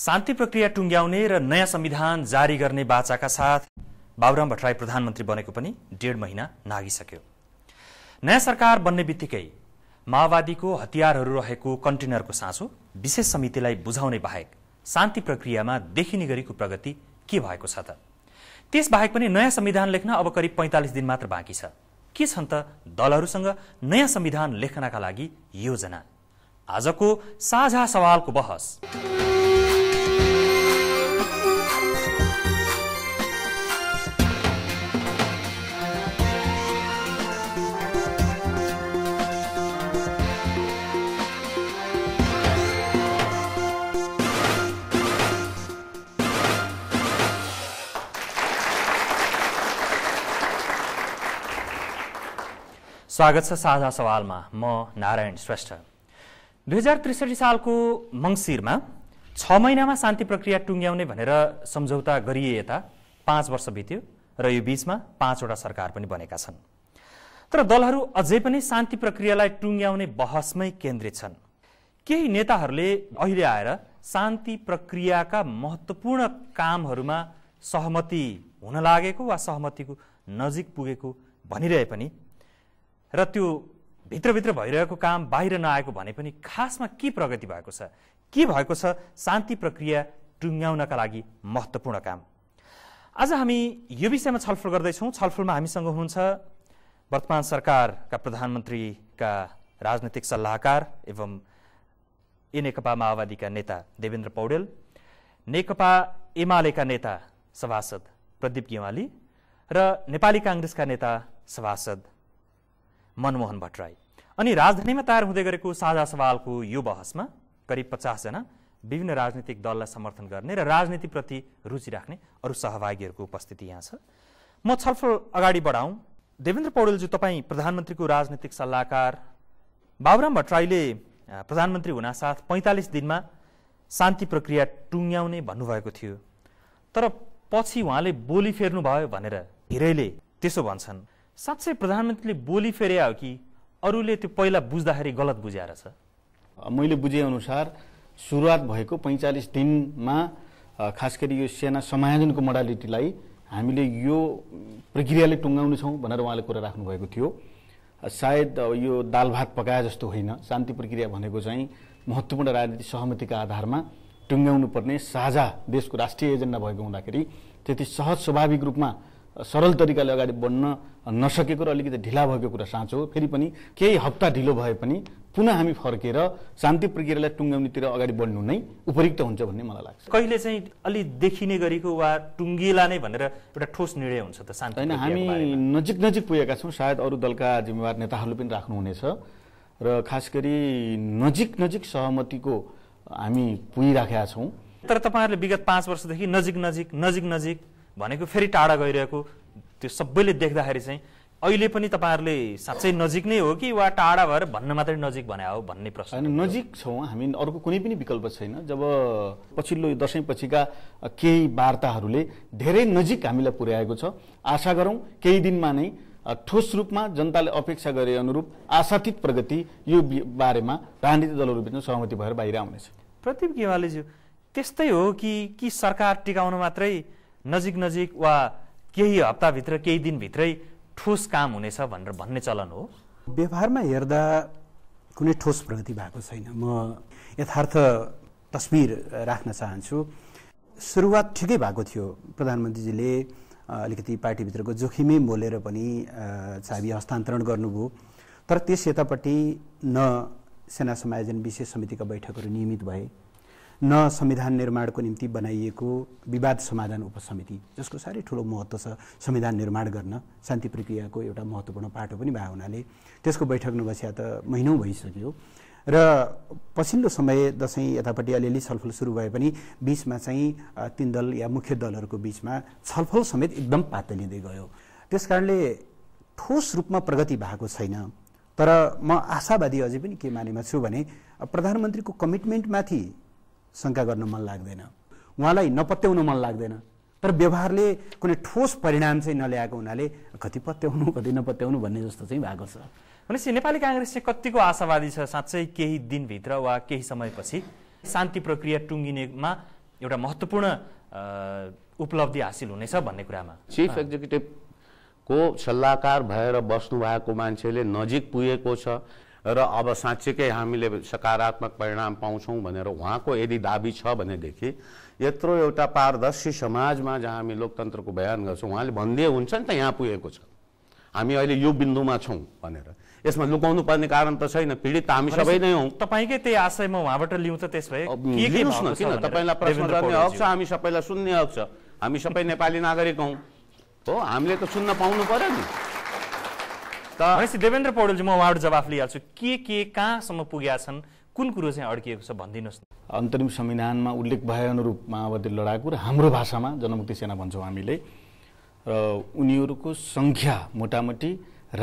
शान्ति प्रक्रिया टुङ्ग्याउने र नयाँ संविधान जारी गर्ने बाचाका साथ बाबुराम भट्टराई प्रधानमन्त्री बनेको पनि डेढ महिना नागिसक्यो नयाँ सरकार बन्ने बित्तिकै माओवादीको हतियारहरू रहेको कन्टेनरको साँचो विशेष समितिलाई बुझाउने बाहेक शान्ति प्रक्रियामा देखिने गरीको प्रगति के भएको छ त त्यसबाहेक पनि नयाँ संविधान लेख्न अब करिब पैँतालिस दिन मात्र बाँकी छ के छन् त दलहरूसँग नयाँ संविधान लेख्नका लागि योजना आजको साझा सवालको बहस स्वागत छ साझा सवालमा म नारायण श्रेष्ठ दुई हजार त्रिसठी सालको मङ्सिरमा छ महिनामा शान्ति प्रक्रिया टुङ्ग्याउने भनेर सम्झौता गरिए यता पाँच वर्ष बित्यो र यो बिचमा पाँचवटा सरकार पनि बनेका छन् तर दलहरू अझै पनि शान्ति प्रक्रियालाई टुङ्ग्याउने बहसमै केन्द्रित छन् केही नेताहरूले अहिले आएर शान्ति प्रक्रियाका महत्त्वपूर्ण कामहरूमा सहमति हुन लागेको वा सहमतिको नजिक पुगेको भनिरहे पनि र त्यो भित्रभित्र भइरहेको काम बाहिर नआएको भने पनि खासमा के प्रगति भएको छ के भएको छ शान्ति प्रक्रिया टुङ्ग्याउनका लागि महत्त्वपूर्ण काम आज हामी यो विषयमा छलफल गर्दैछौँ छलफलमा हामीसँग हुनुहुन्छ वर्तमान सरकारका प्रधानमन्त्रीका राजनैतिक सल्लाहकार एवं ए नेकपा माओवादीका नेता देवेन्द्र पौडेल नेकपा एमालेका नेता सभासद प्रदीप गेवाली र नेपाली काङ्ग्रेसका नेता सभासद मनमोहन भट्टराई अनि राजधानीमा तयार हुँदै गरेको साझा सवालको यो बहसमा करिब पचासजना विभिन्न राजनीतिक दललाई समर्थन गर्ने र राजनीतिप्रति रुचि राख्ने अरू सहभागीहरूको उपस्थिति यहाँ छ म छलफल अगाडि बढाउँ देवेन्द्र पौडेलज्यू तपाईँ प्रधानमन्त्रीको राजनीतिक सल्लाहकार बाबुराम भट्टराईले प्रधानमन्त्री हुनासाथ पैँतालिस दिनमा शान्ति प्रक्रिया टुङ्ग्याउने भन्नुभएको थियो तर पछि उहाँले बोली फेर्नुभयो भनेर धेरैले त्यसो भन्छन् साँच्चै प्रधानमन्त्रीले बोली फेरि हो कि अरूले त्यो पहिला बुझ्दाखेरि गलत बुझाएर छ मैले बुझेअनुसार सुरुवात भएको पैँचालिस दिनमा खास गरी यो सेना समायोजनको मोडालिटीलाई हामीले यो प्रक्रियाले टुङ्गाउनेछौँ भनेर उहाँले कुरा राख्नुभएको थियो सायद यो दाल भात पकाए जस्तो होइन शान्ति प्रक्रिया भनेको चाहिँ महत्त्वपूर्ण राजनीतिक सहमतिका आधारमा टुङ्ग्याउनु पर्ने साझा देशको राष्ट्रिय एजेन्डा भएको हुँदाखेरि त्यति सहज स्वाभाविक रूपमा सरल तरिकाले अगाडि बढ्न नसकेको र अलिकति ढिला भएको कुरा साँचो हो फेरि पनि केही हप्ता ढिलो भए पनि पुनः हामी फर्केर शान्ति प्रक्रियालाई टुङ्ग्याउनेतिर अगाडि बढ्नु नै उपयुक्त हुन्छ भन्ने मलाई लाग्छ कहिले चाहिँ अलि देखिने गरेको वा टुङ्गिएला नै भनेर एउटा ठोस निर्णय हुन्छ त शान्ति होइन हामी नजिक नजिक पुगेका छौँ सायद अरू दलका जिम्मेवार नेताहरूले पनि राख्नुहुनेछ र खास गरी नजिक नजिक सहमतिको हामी पुगिराखेका छौँ तर तपाईँहरूले विगत पाँच वर्षदेखि नजिक नजिक नजिक नजिक भनेको फेरि टाढा गइरहेको त्यो सबैले देख्दाखेरि चाहिँ अहिले पनि तपाईँहरूले साँच्चै नजिक नै हो कि वा टाढा भएर भन्न मात्रै नजिक भने हो भन्ने प्रश्न होइन नजिक छौँ हामी अर्को कुनै पनि विकल्प छैन जब पछिल्लो पछिका केही वार्ताहरूले धेरै नजिक हामीलाई पुर्याएको छ आशा गरौँ केही दिनमा नै ठोस रूपमा जनताले अपेक्षा गरे अनुरूप आशातीत प्रगति यो बारेमा राजनीतिक दलहरू बिचमा सहमति भएर बाहिर आउनेछ प्रदीप गेवालीज्यू त्यस्तै हो कि कि सरकार टिकाउन मात्रै नजिक नजिक वा केही हप्ताभित्र केही दिनभित्रै ठोस काम हुनेछ भनेर भन्ने चलन हो व्यवहारमा हेर्दा कुनै ठोस प्रगति भएको छैन म यथार्थ तस्विर राख्न चाहन्छु सुरुवात ठिकै भएको थियो प्रधानमन्त्रीजीले अलिकति पार्टीभित्रको जोखिमै मोलेर पनि चाबी हस्तान्तरण गर्नुभयो तर त्यस यतापट्टि न सेना समायोजन विशेष समितिका बैठकहरू नियमित भए न संविधान निर्माणको निम्ति बनाइएको विवाद समाधान उपसमिति जसको साह्रै ठुलो महत्त्व छ संविधान निर्माण गर्न शान्ति प्रक्रियाको एउटा महत्त्वपूर्ण पाटो पनि भएको हुनाले त्यसको बैठक नबस्या त महिनौ भइसक्यो र पछिल्लो समय दसैँ यतापट्टि अलिअलि छलफल सुरु भए पनि बिचमा चाहिँ तिन दल या मुख्य दलहरूको बिचमा छलफल समेत एकदम पातलिँदै गयो त्यस कारणले ठोस रूपमा प्रगति भएको छैन तर म आशावादी अझै पनि के मानेमा छु भने प्रधानमन्त्रीको कमिटमेन्टमाथि शङ्का गर्न मन लाग्दैन उहाँलाई नपत्याउन मन लाग्दैन तर व्यवहारले कुनै ठोस परिणाम चाहिँ नल्याएको हुनाले कति पत्याउनु कति नपत्याउनु भन्ने जस्तो चाहिँ भएको छ भनेपछि नेपाली काङ्ग्रेस चाहिँ कतिको आशावादी छ साँच्चै केही दिनभित्र वा केही समयपछि शान्ति प्रक्रिया टुङ्गिनेमा एउटा महत्त्वपूर्ण उपलब्धि हासिल हुनेछ भन्ने कुरामा चिफ एक्जिक्युटिभको सल्लाहकार भएर बस्नु भएको मान्छेले नजिक पुगेको छ र अब साँच्चीकै हामीले सकारात्मक परिणाम पाउँछौँ भनेर उहाँको यदि दाबी छ भनेदेखि यत्रो एउटा पारदर्शी समाजमा जहाँ हामी लोकतन्त्रको बयान गर्छौँ उहाँले भनिदिए हुन्छ नि त यहाँ पुगेको छ हामी अहिले यो बिन्दुमा छौँ भनेर यसमा लुकाउनु पर्ने कारण त छैन पीडित त हामी सबै नै हौँ तपाईँकै त्यही आशय म उहाँबाट लिउँछ त त्यस भए लिनुहोस् न किन तपाईँलाई प्रश्न गर्ने हक छ हामी सबैलाई सुन्ने हक छ हामी सबै नेपाली नागरिक हौँ हो हामीले त सुन्न पाउनु पऱ्यो नि भनेपछि देवेन्द्र पौडेलजी म उहाँबाट जवाफ लिइहाल्छु के के कहाँसम्म पुगेका छन् कुन कुरो चाहिँ अड्किएको छ भनिदिनुहोस् न अन्तरिम संविधानमा उल्लेख भए अनुरूप माओवादी लडाकु र हाम्रो भाषामा जनमुक्ति सेना भन्छौँ हामीले र उनीहरूको सङ्ख्या मोटामोटी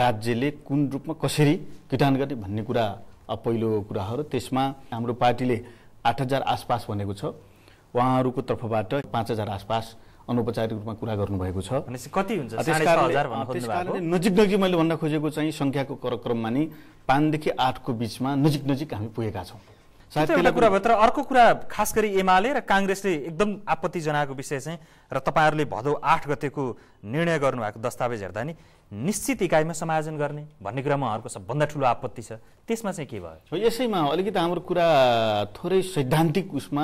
राज्यले कुन रूपमा कसरी किटान गर्ने भन्ने कुरा पहिलो कुरा हो र त्यसमा हाम्रो पार्टीले आठ हजार आसपास भनेको छ उहाँहरूको तर्फबाट पाँच हजार आसपास अनौपचारिक रूपमा कुरा गर्नुभएको छ कति हुन्छ नजिक नजिक मैले भन्न खोजेको चाहिँ सङ्ख्याको क्रममा नि पाँचदेखि आठको बिचमा नजिक नजिक हामी पुगेका छौँ एउटा कुरा भयो तर अर्को कुरा खास गरी एमाले र काङ्ग्रेसले एकदम आपत्ति जनाएको विषय चाहिँ र तपाईँहरूले भदौ आठ गतेको निर्णय गर्नुभएको दस्तावेज हेर्दा नि निश्चित इकाइमा समायोजन गर्ने भन्ने कुरामा उहाँहरूको सबभन्दा ठुलो आपत्ति छ त्यसमा चाहिँ के भयो यसैमा अलिकति हाम्रो कुरा थोरै सैद्धान्तिक उसमा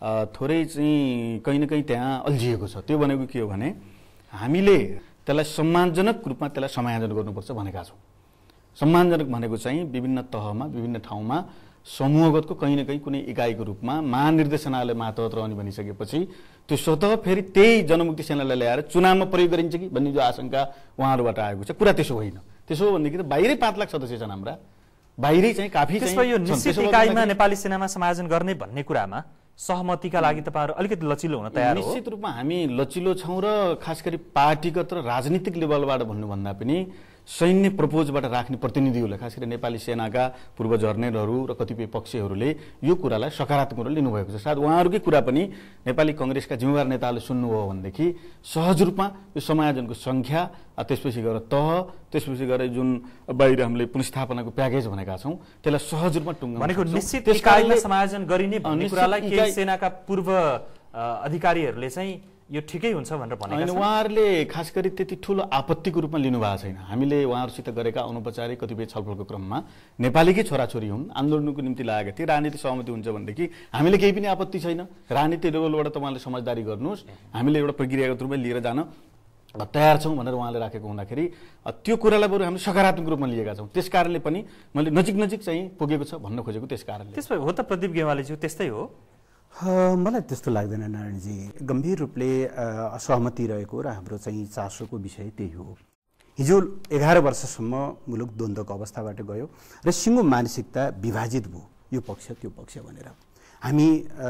थोरै चाहिँ कहीँ न कहीँ त्यहाँ अल्झिएको छ त्यो भनेको के हो भने हामीले त्यसलाई सम्मानजनक रूपमा त्यसलाई समायोजन गर्नुपर्छ भनेका छौँ सम्मानजनक भनेको चाहिँ विभिन्न तहमा विभिन्न ठाउँमा समूहगतको कहीँ न कहीँ कुनै इकाइको रूपमा महानिर्देशनालय मातहत रहने भनिसकेपछि त्यो स्वतः फेरि त्यही जनमुक्ति सेनालाई ल्याएर चुनावमा प्रयोग गरिन्छ कि भन्ने जो आशंका उहाँहरूबाट आएको छ कुरा त्यसो होइन त्यसो हो भनेदेखि त बाहिरै पाँच लाख सदस्य छन् हाम्रा बाहिरै चाहिँ काफी यो निश्चित इकाइमा नेपाली सेनामा समायोजन गर्ने भन्ने कुरामा सहमतिका लागि तपाईँहरू अलिकति लचिलो हुन तयार निश्चित रूपमा हामी लचिलो छौँ र खास गरी पार्टीगत र राजनीतिक लेभलबाट भन्नुभन्दा पनि सैन्य प्रपोजबाट राख्ने प्रतिनिधिहरूले खास गरी नेपाली सेनाका पूर्व जर्नेलहरू र कतिपय पक्षहरूले यो कुरालाई सकारात्मक रूपले लिनुभएको छ सायद उहाँहरूकै कुरा पनि नेपाली कङ्ग्रेसका जिम्मेवार नेताहरूले सुन्नुभयो भनेदेखि सहज रूपमा यो समायोजनको सङ्ख्या त्यसपछि गएर तह त्यसपछि गएर जुन बाहिर हामीले पुनस्थापनाको प्याकेज भनेका छौँ त्यसलाई सहज रूपमा टुङ्गा भनेको निश्चित समायोजन गरिने कुरालाई सेनाका पूर्व अधिकारीहरूले चाहिँ यो ठिकै हुन्छ भनेर भने उहाँहरूले खास गरी त्यति ठुलो आपत्तिको रूपमा लिनुभएको छैन हामीले उहाँहरूसित गरेका अनौपचारिक कतिपय छलफलको क्रममा नेपालीकै छोराछोरी हुन् आन्दोलनको निम्ति लागेका थिए राजनीति सहमति हुन्छ भनेदेखि हामीले केही पनि आपत्ति छैन राजनीति लेभलबाट तपाईँले समझदारी गर्नुहोस् हामीले एउटा प्रक्रियागत रूपमा लिएर जान तयार छौँ भनेर उहाँले राखेको हुँदाखेरि त्यो कुरालाई बरु हामीले सकारात्मक रूपमा लिएका छौँ त्यस कारणले पनि मैले नजिक नजिक चाहिँ पुगेको छ भन्न खोजेको त्यस कारणले त्यसो हो त प्रदीप गेवालीज्यू त्यस्तै हो मलाई त्यस्तो लाग्दैन नारायणजी गम्भीर रूपले असहमति रहेको र हाम्रो चाहिँ चासोको विषय त्यही हो हिजो एघार वर्षसम्म मुलुक द्वन्द्वको अवस्थाबाट गयो र सिङ्गो मानसिकता विभाजित भयो यो पक्ष त्यो पक्ष भनेर हामी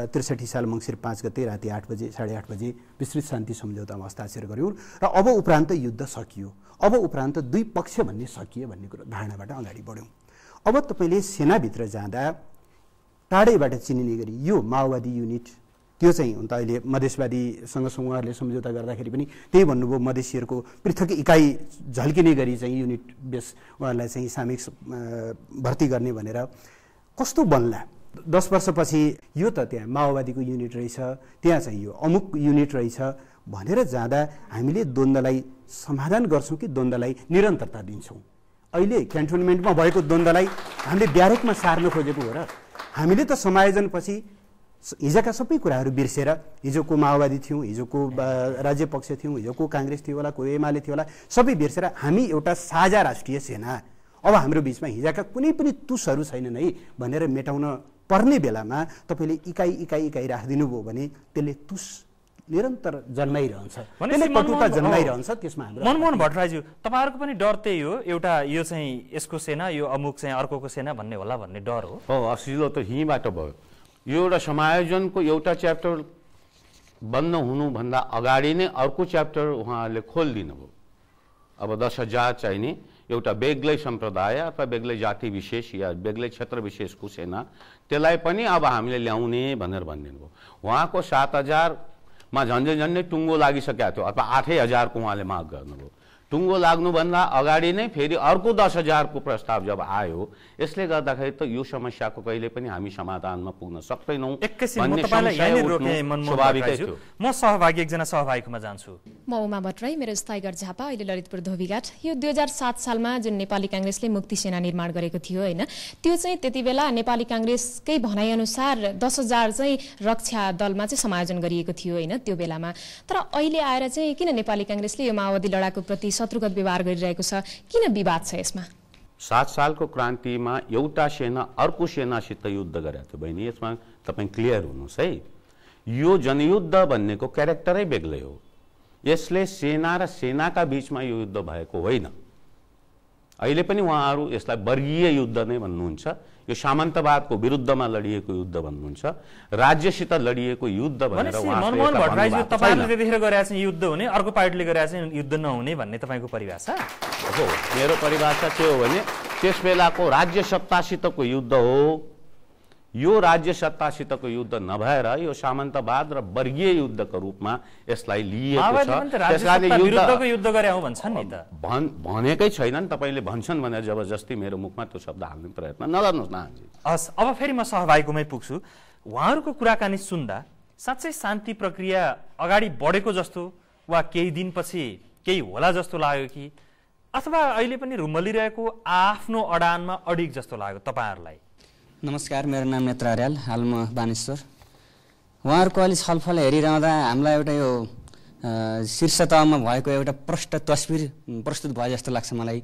त्रिसठी साल मङ्सिर पाँच गते राति आठ बजे साढे आठ बजे विस्तृत शान्ति सम्झौतामा हस्ताक्षर गऱ्यौँ र अब उपरान्त युद्ध सकियो अब उपरान्त दुई पक्ष भन्ने सकियो भन्ने कुरो धारणाबाट अगाडि बढ्यौँ अब तपाईँले सेनाभित्र जाँदा टाढैबाट चिनिने गरी यो माओवादी युनिट त्यो चाहिँ अन्त अहिले मधेसवादीसँग उहाँहरूले सम्झौता गर्दाखेरि पनि त्यही भन्नुभयो मधेसीहरूको पृथक इकाइ झल्किने गरी चाहिँ युनिट बेस उहाँहरूलाई चाहिँ सामिक भर्ती गर्ने भनेर कस्तो बन्ला दस वर्षपछि यो त त्यहाँ माओवादीको युनिट रहेछ त्यहाँ चाहिँ यो अमुक युनिट रहेछ भनेर जाँदा हामीले द्वन्द्वलाई समाधान गर्छौँ कि द्वन्द्वलाई निरन्तरता दिन्छौँ अहिले क्यान्टोनमेन्टमा भएको द्वन्द्वलाई हामीले ब्यारेकमा सार्न खोजेको हो र हामीले त समायोजनपछि हिजोका सबै कुराहरू बिर्सेर हिजोको माओवादी थियौँ हिजोको राज्य पक्ष थियौँ हिजोको काङ्ग्रेस थियो होला कोही एमाले थियो होला सबै बिर्सेर हामी एउटा साझा राष्ट्रिय सेना अब हाम्रो बिचमा हिजोका कुनै पनि तुसहरू छैनन् है भनेर मेटाउन पर्ने बेलामा तपाईँले इकाइ इकाइ इकाइ राखिदिनु भयो भने त्यसले तुस निरन्तर जन्माइरहन्छ कटुता जन्माइरहन्छ त्यसमा हाम्रो मनमोहन भट्टराईज्यू तपाईँहरूको पनि डर त्यही हो एउटा यो चाहिँ यसको सेना यो अमुक चाहिँ अर्कोको सेना भन्ने होला भन्ने डर हो हो असिलो त यहीँबाट भयो यो एउटा समायोजनको एउटा च्याप्टर बन्द हुनुभन्दा अगाडि नै अर्को च्याप्टर उहाँहरूले खोलिदिनु अब दस हजार चाहिने एउटा बेग्लै सम्प्रदाय अथवा बेग्लै जाति विशेष या बेग्लै क्षेत्र विशेषको सेना त्यसलाई पनि अब हामीले ल्याउने भनेर भनिदिनु भयो उहाँको सात हजार मा झन्डै झन्डै टुङ्गो लागिसकेको थियो अथवा आठै हजारको उहाँले माग गर्नुभयो टुङ्गो लाग्नुभन्दा अगाडि नै फेरि अर्को दस हजारको प्रस्ताव जब आयो यसले गर्दाखेरि त यो समस्याको कहिले पनि हामी समाधानमा पुग्न सक्दैनौँ म सहभागी एकजना सहभागीकोमा जान्छु म उमा भट्टराई मेरो स्थायीघर झापा अहिले ललितपुर धोबीघाट यो दुई हजार सात सालमा जुन नेपाली काङ्ग्रेसले मुक्ति सेना निर्माण गरेको थियो होइन त्यो चाहिँ त्यति बेला नेपाली काङ्ग्रेसकै भनाइअनुसार दस हजार चाहिँ रक्षा दलमा चाहिँ समायोजन गरिएको थियो होइन त्यो बेलामा तर अहिले आएर चाहिँ किन नेपाली काङ्ग्रेसले यो माओवादी प्रति शत्रुगत व्यवहार गरिरहेको छ किन विवाद छ यसमा सात सालको क्रान्तिमा एउटा सेना अर्को सेनासित युद्ध गरेको थियो बहिनी यसमा तपाईँ क्लियर हुनुहोस् है यो जनयुद्ध भन्नेको क्यारेक्टरै बेग्लै हो यसले सेना र सेनाका बिचमा यो युद्ध भएको होइन अहिले पनि उहाँहरू यसलाई वर्गीय युद्ध नै भन्नुहुन्छ यो सामन्तवादको विरुद्धमा लडिएको युद्ध भन्नुहुन्छ राज्यसित लडिएको युद्ध भनेर मनमोहन तपाईँले त्यतिखेर युद्ध हुने अर्को पार्टीले गरेर युद्ध नहुने भन्ने तपाईँको परिभाषा हो मेरो परिभाषा के हो भने त्यस बेलाको राज्य सत्तासितको युद्ध हो यो राज्य सत्तासितको युद्ध नभएर यो सामन्तवाद र वर्गीय युद्धको रूपमा यसलाई लिएको छ भनेकै छैनन् तपाईँले भन्छन् भनेर जबरजस्ती मेरो मुखमा त्यो शब्द हाल्ने प्रयत्न नगर्नुहोस् न हस् अब फेरि म सहभागीकोमै पुग्छु उहाँहरूको कुराकानी सुन्दा साँच्चै शान्ति प्रक्रिया अगाडि बढेको जस्तो वा केही दिनपछि केही होला जस्तो लाग्यो कि अथवा अहिले पनि रुमलिरहेको आफ्नो अडानमा अडिक जस्तो लाग्यो तपाईँहरूलाई नमस्कार मेरो नाम नेत्र अर्याल हाल म बानेश्वर उहाँहरूको अहिले छलफल हेरिरहँदा हामीलाई एउटा यो शीर्ष तहमा भएको एउटा प्रष्ट तस्विर प्रस्तुत भयो जस्तो लाग्छ मलाई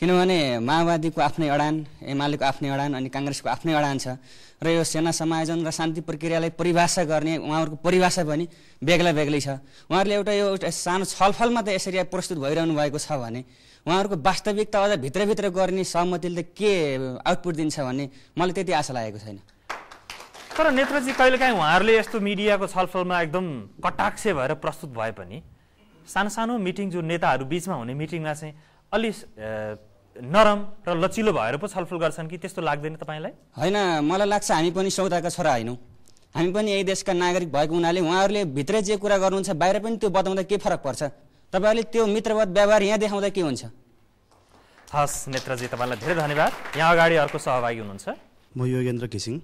किनभने माओवादीको आफ्नै अडान एमालेको आफ्नै अडान अनि काङ्ग्रेसको आफ्नै अडान छ र यो सेना समायोजन र शान्ति प्रक्रियालाई परिभाषा गर्ने उहाँहरूको परिभाषा पनि बेग्ला बेग्लै छ उहाँहरूले एउटा यो सानो छलफलमा त यसरी प्रस्तुत भइरहनु भएको छ भने उहाँहरूको वास्तविकता अझ भित्रभित्र गर्ने सहमतिले के आउटपुट दिन्छ भन्ने मलाई त्यति आशा लागेको छैन तर नेत्रजी कहिलेकाहीँ उहाँहरूले यस्तो मिडियाको छलफलमा एकदम कटाक्ष भएर प्रस्तुत भए पनि सानो सानो मिटिङ जो नेताहरू बिचमा हुने मिटिङमा चाहिँ अलि नरम र लचिलो भएर पो छलफल गर्छन् कि त्यस्तो लाग्दैन तपाईँलाई होइन मलाई लाग्छ हामी पनि सौदाका छोरा होइनौँ हामी पनि यही देशका नागरिक भएको हुनाले उहाँहरूले भित्रै जे कुरा गर्नुहुन्छ बाहिर पनि त्यो बताउँदा के फरक पर्छ तपाईँहरूले त्यो मित्रवत व्यवहार यहाँ देखाउँदा के हुन्छ हस् नेत्रजी तपाईँलाई धेरै धन्यवाद यहाँ अगाडि अर्को सहभागी हुनुहुन्छ म योगेन्द्र घिसिङ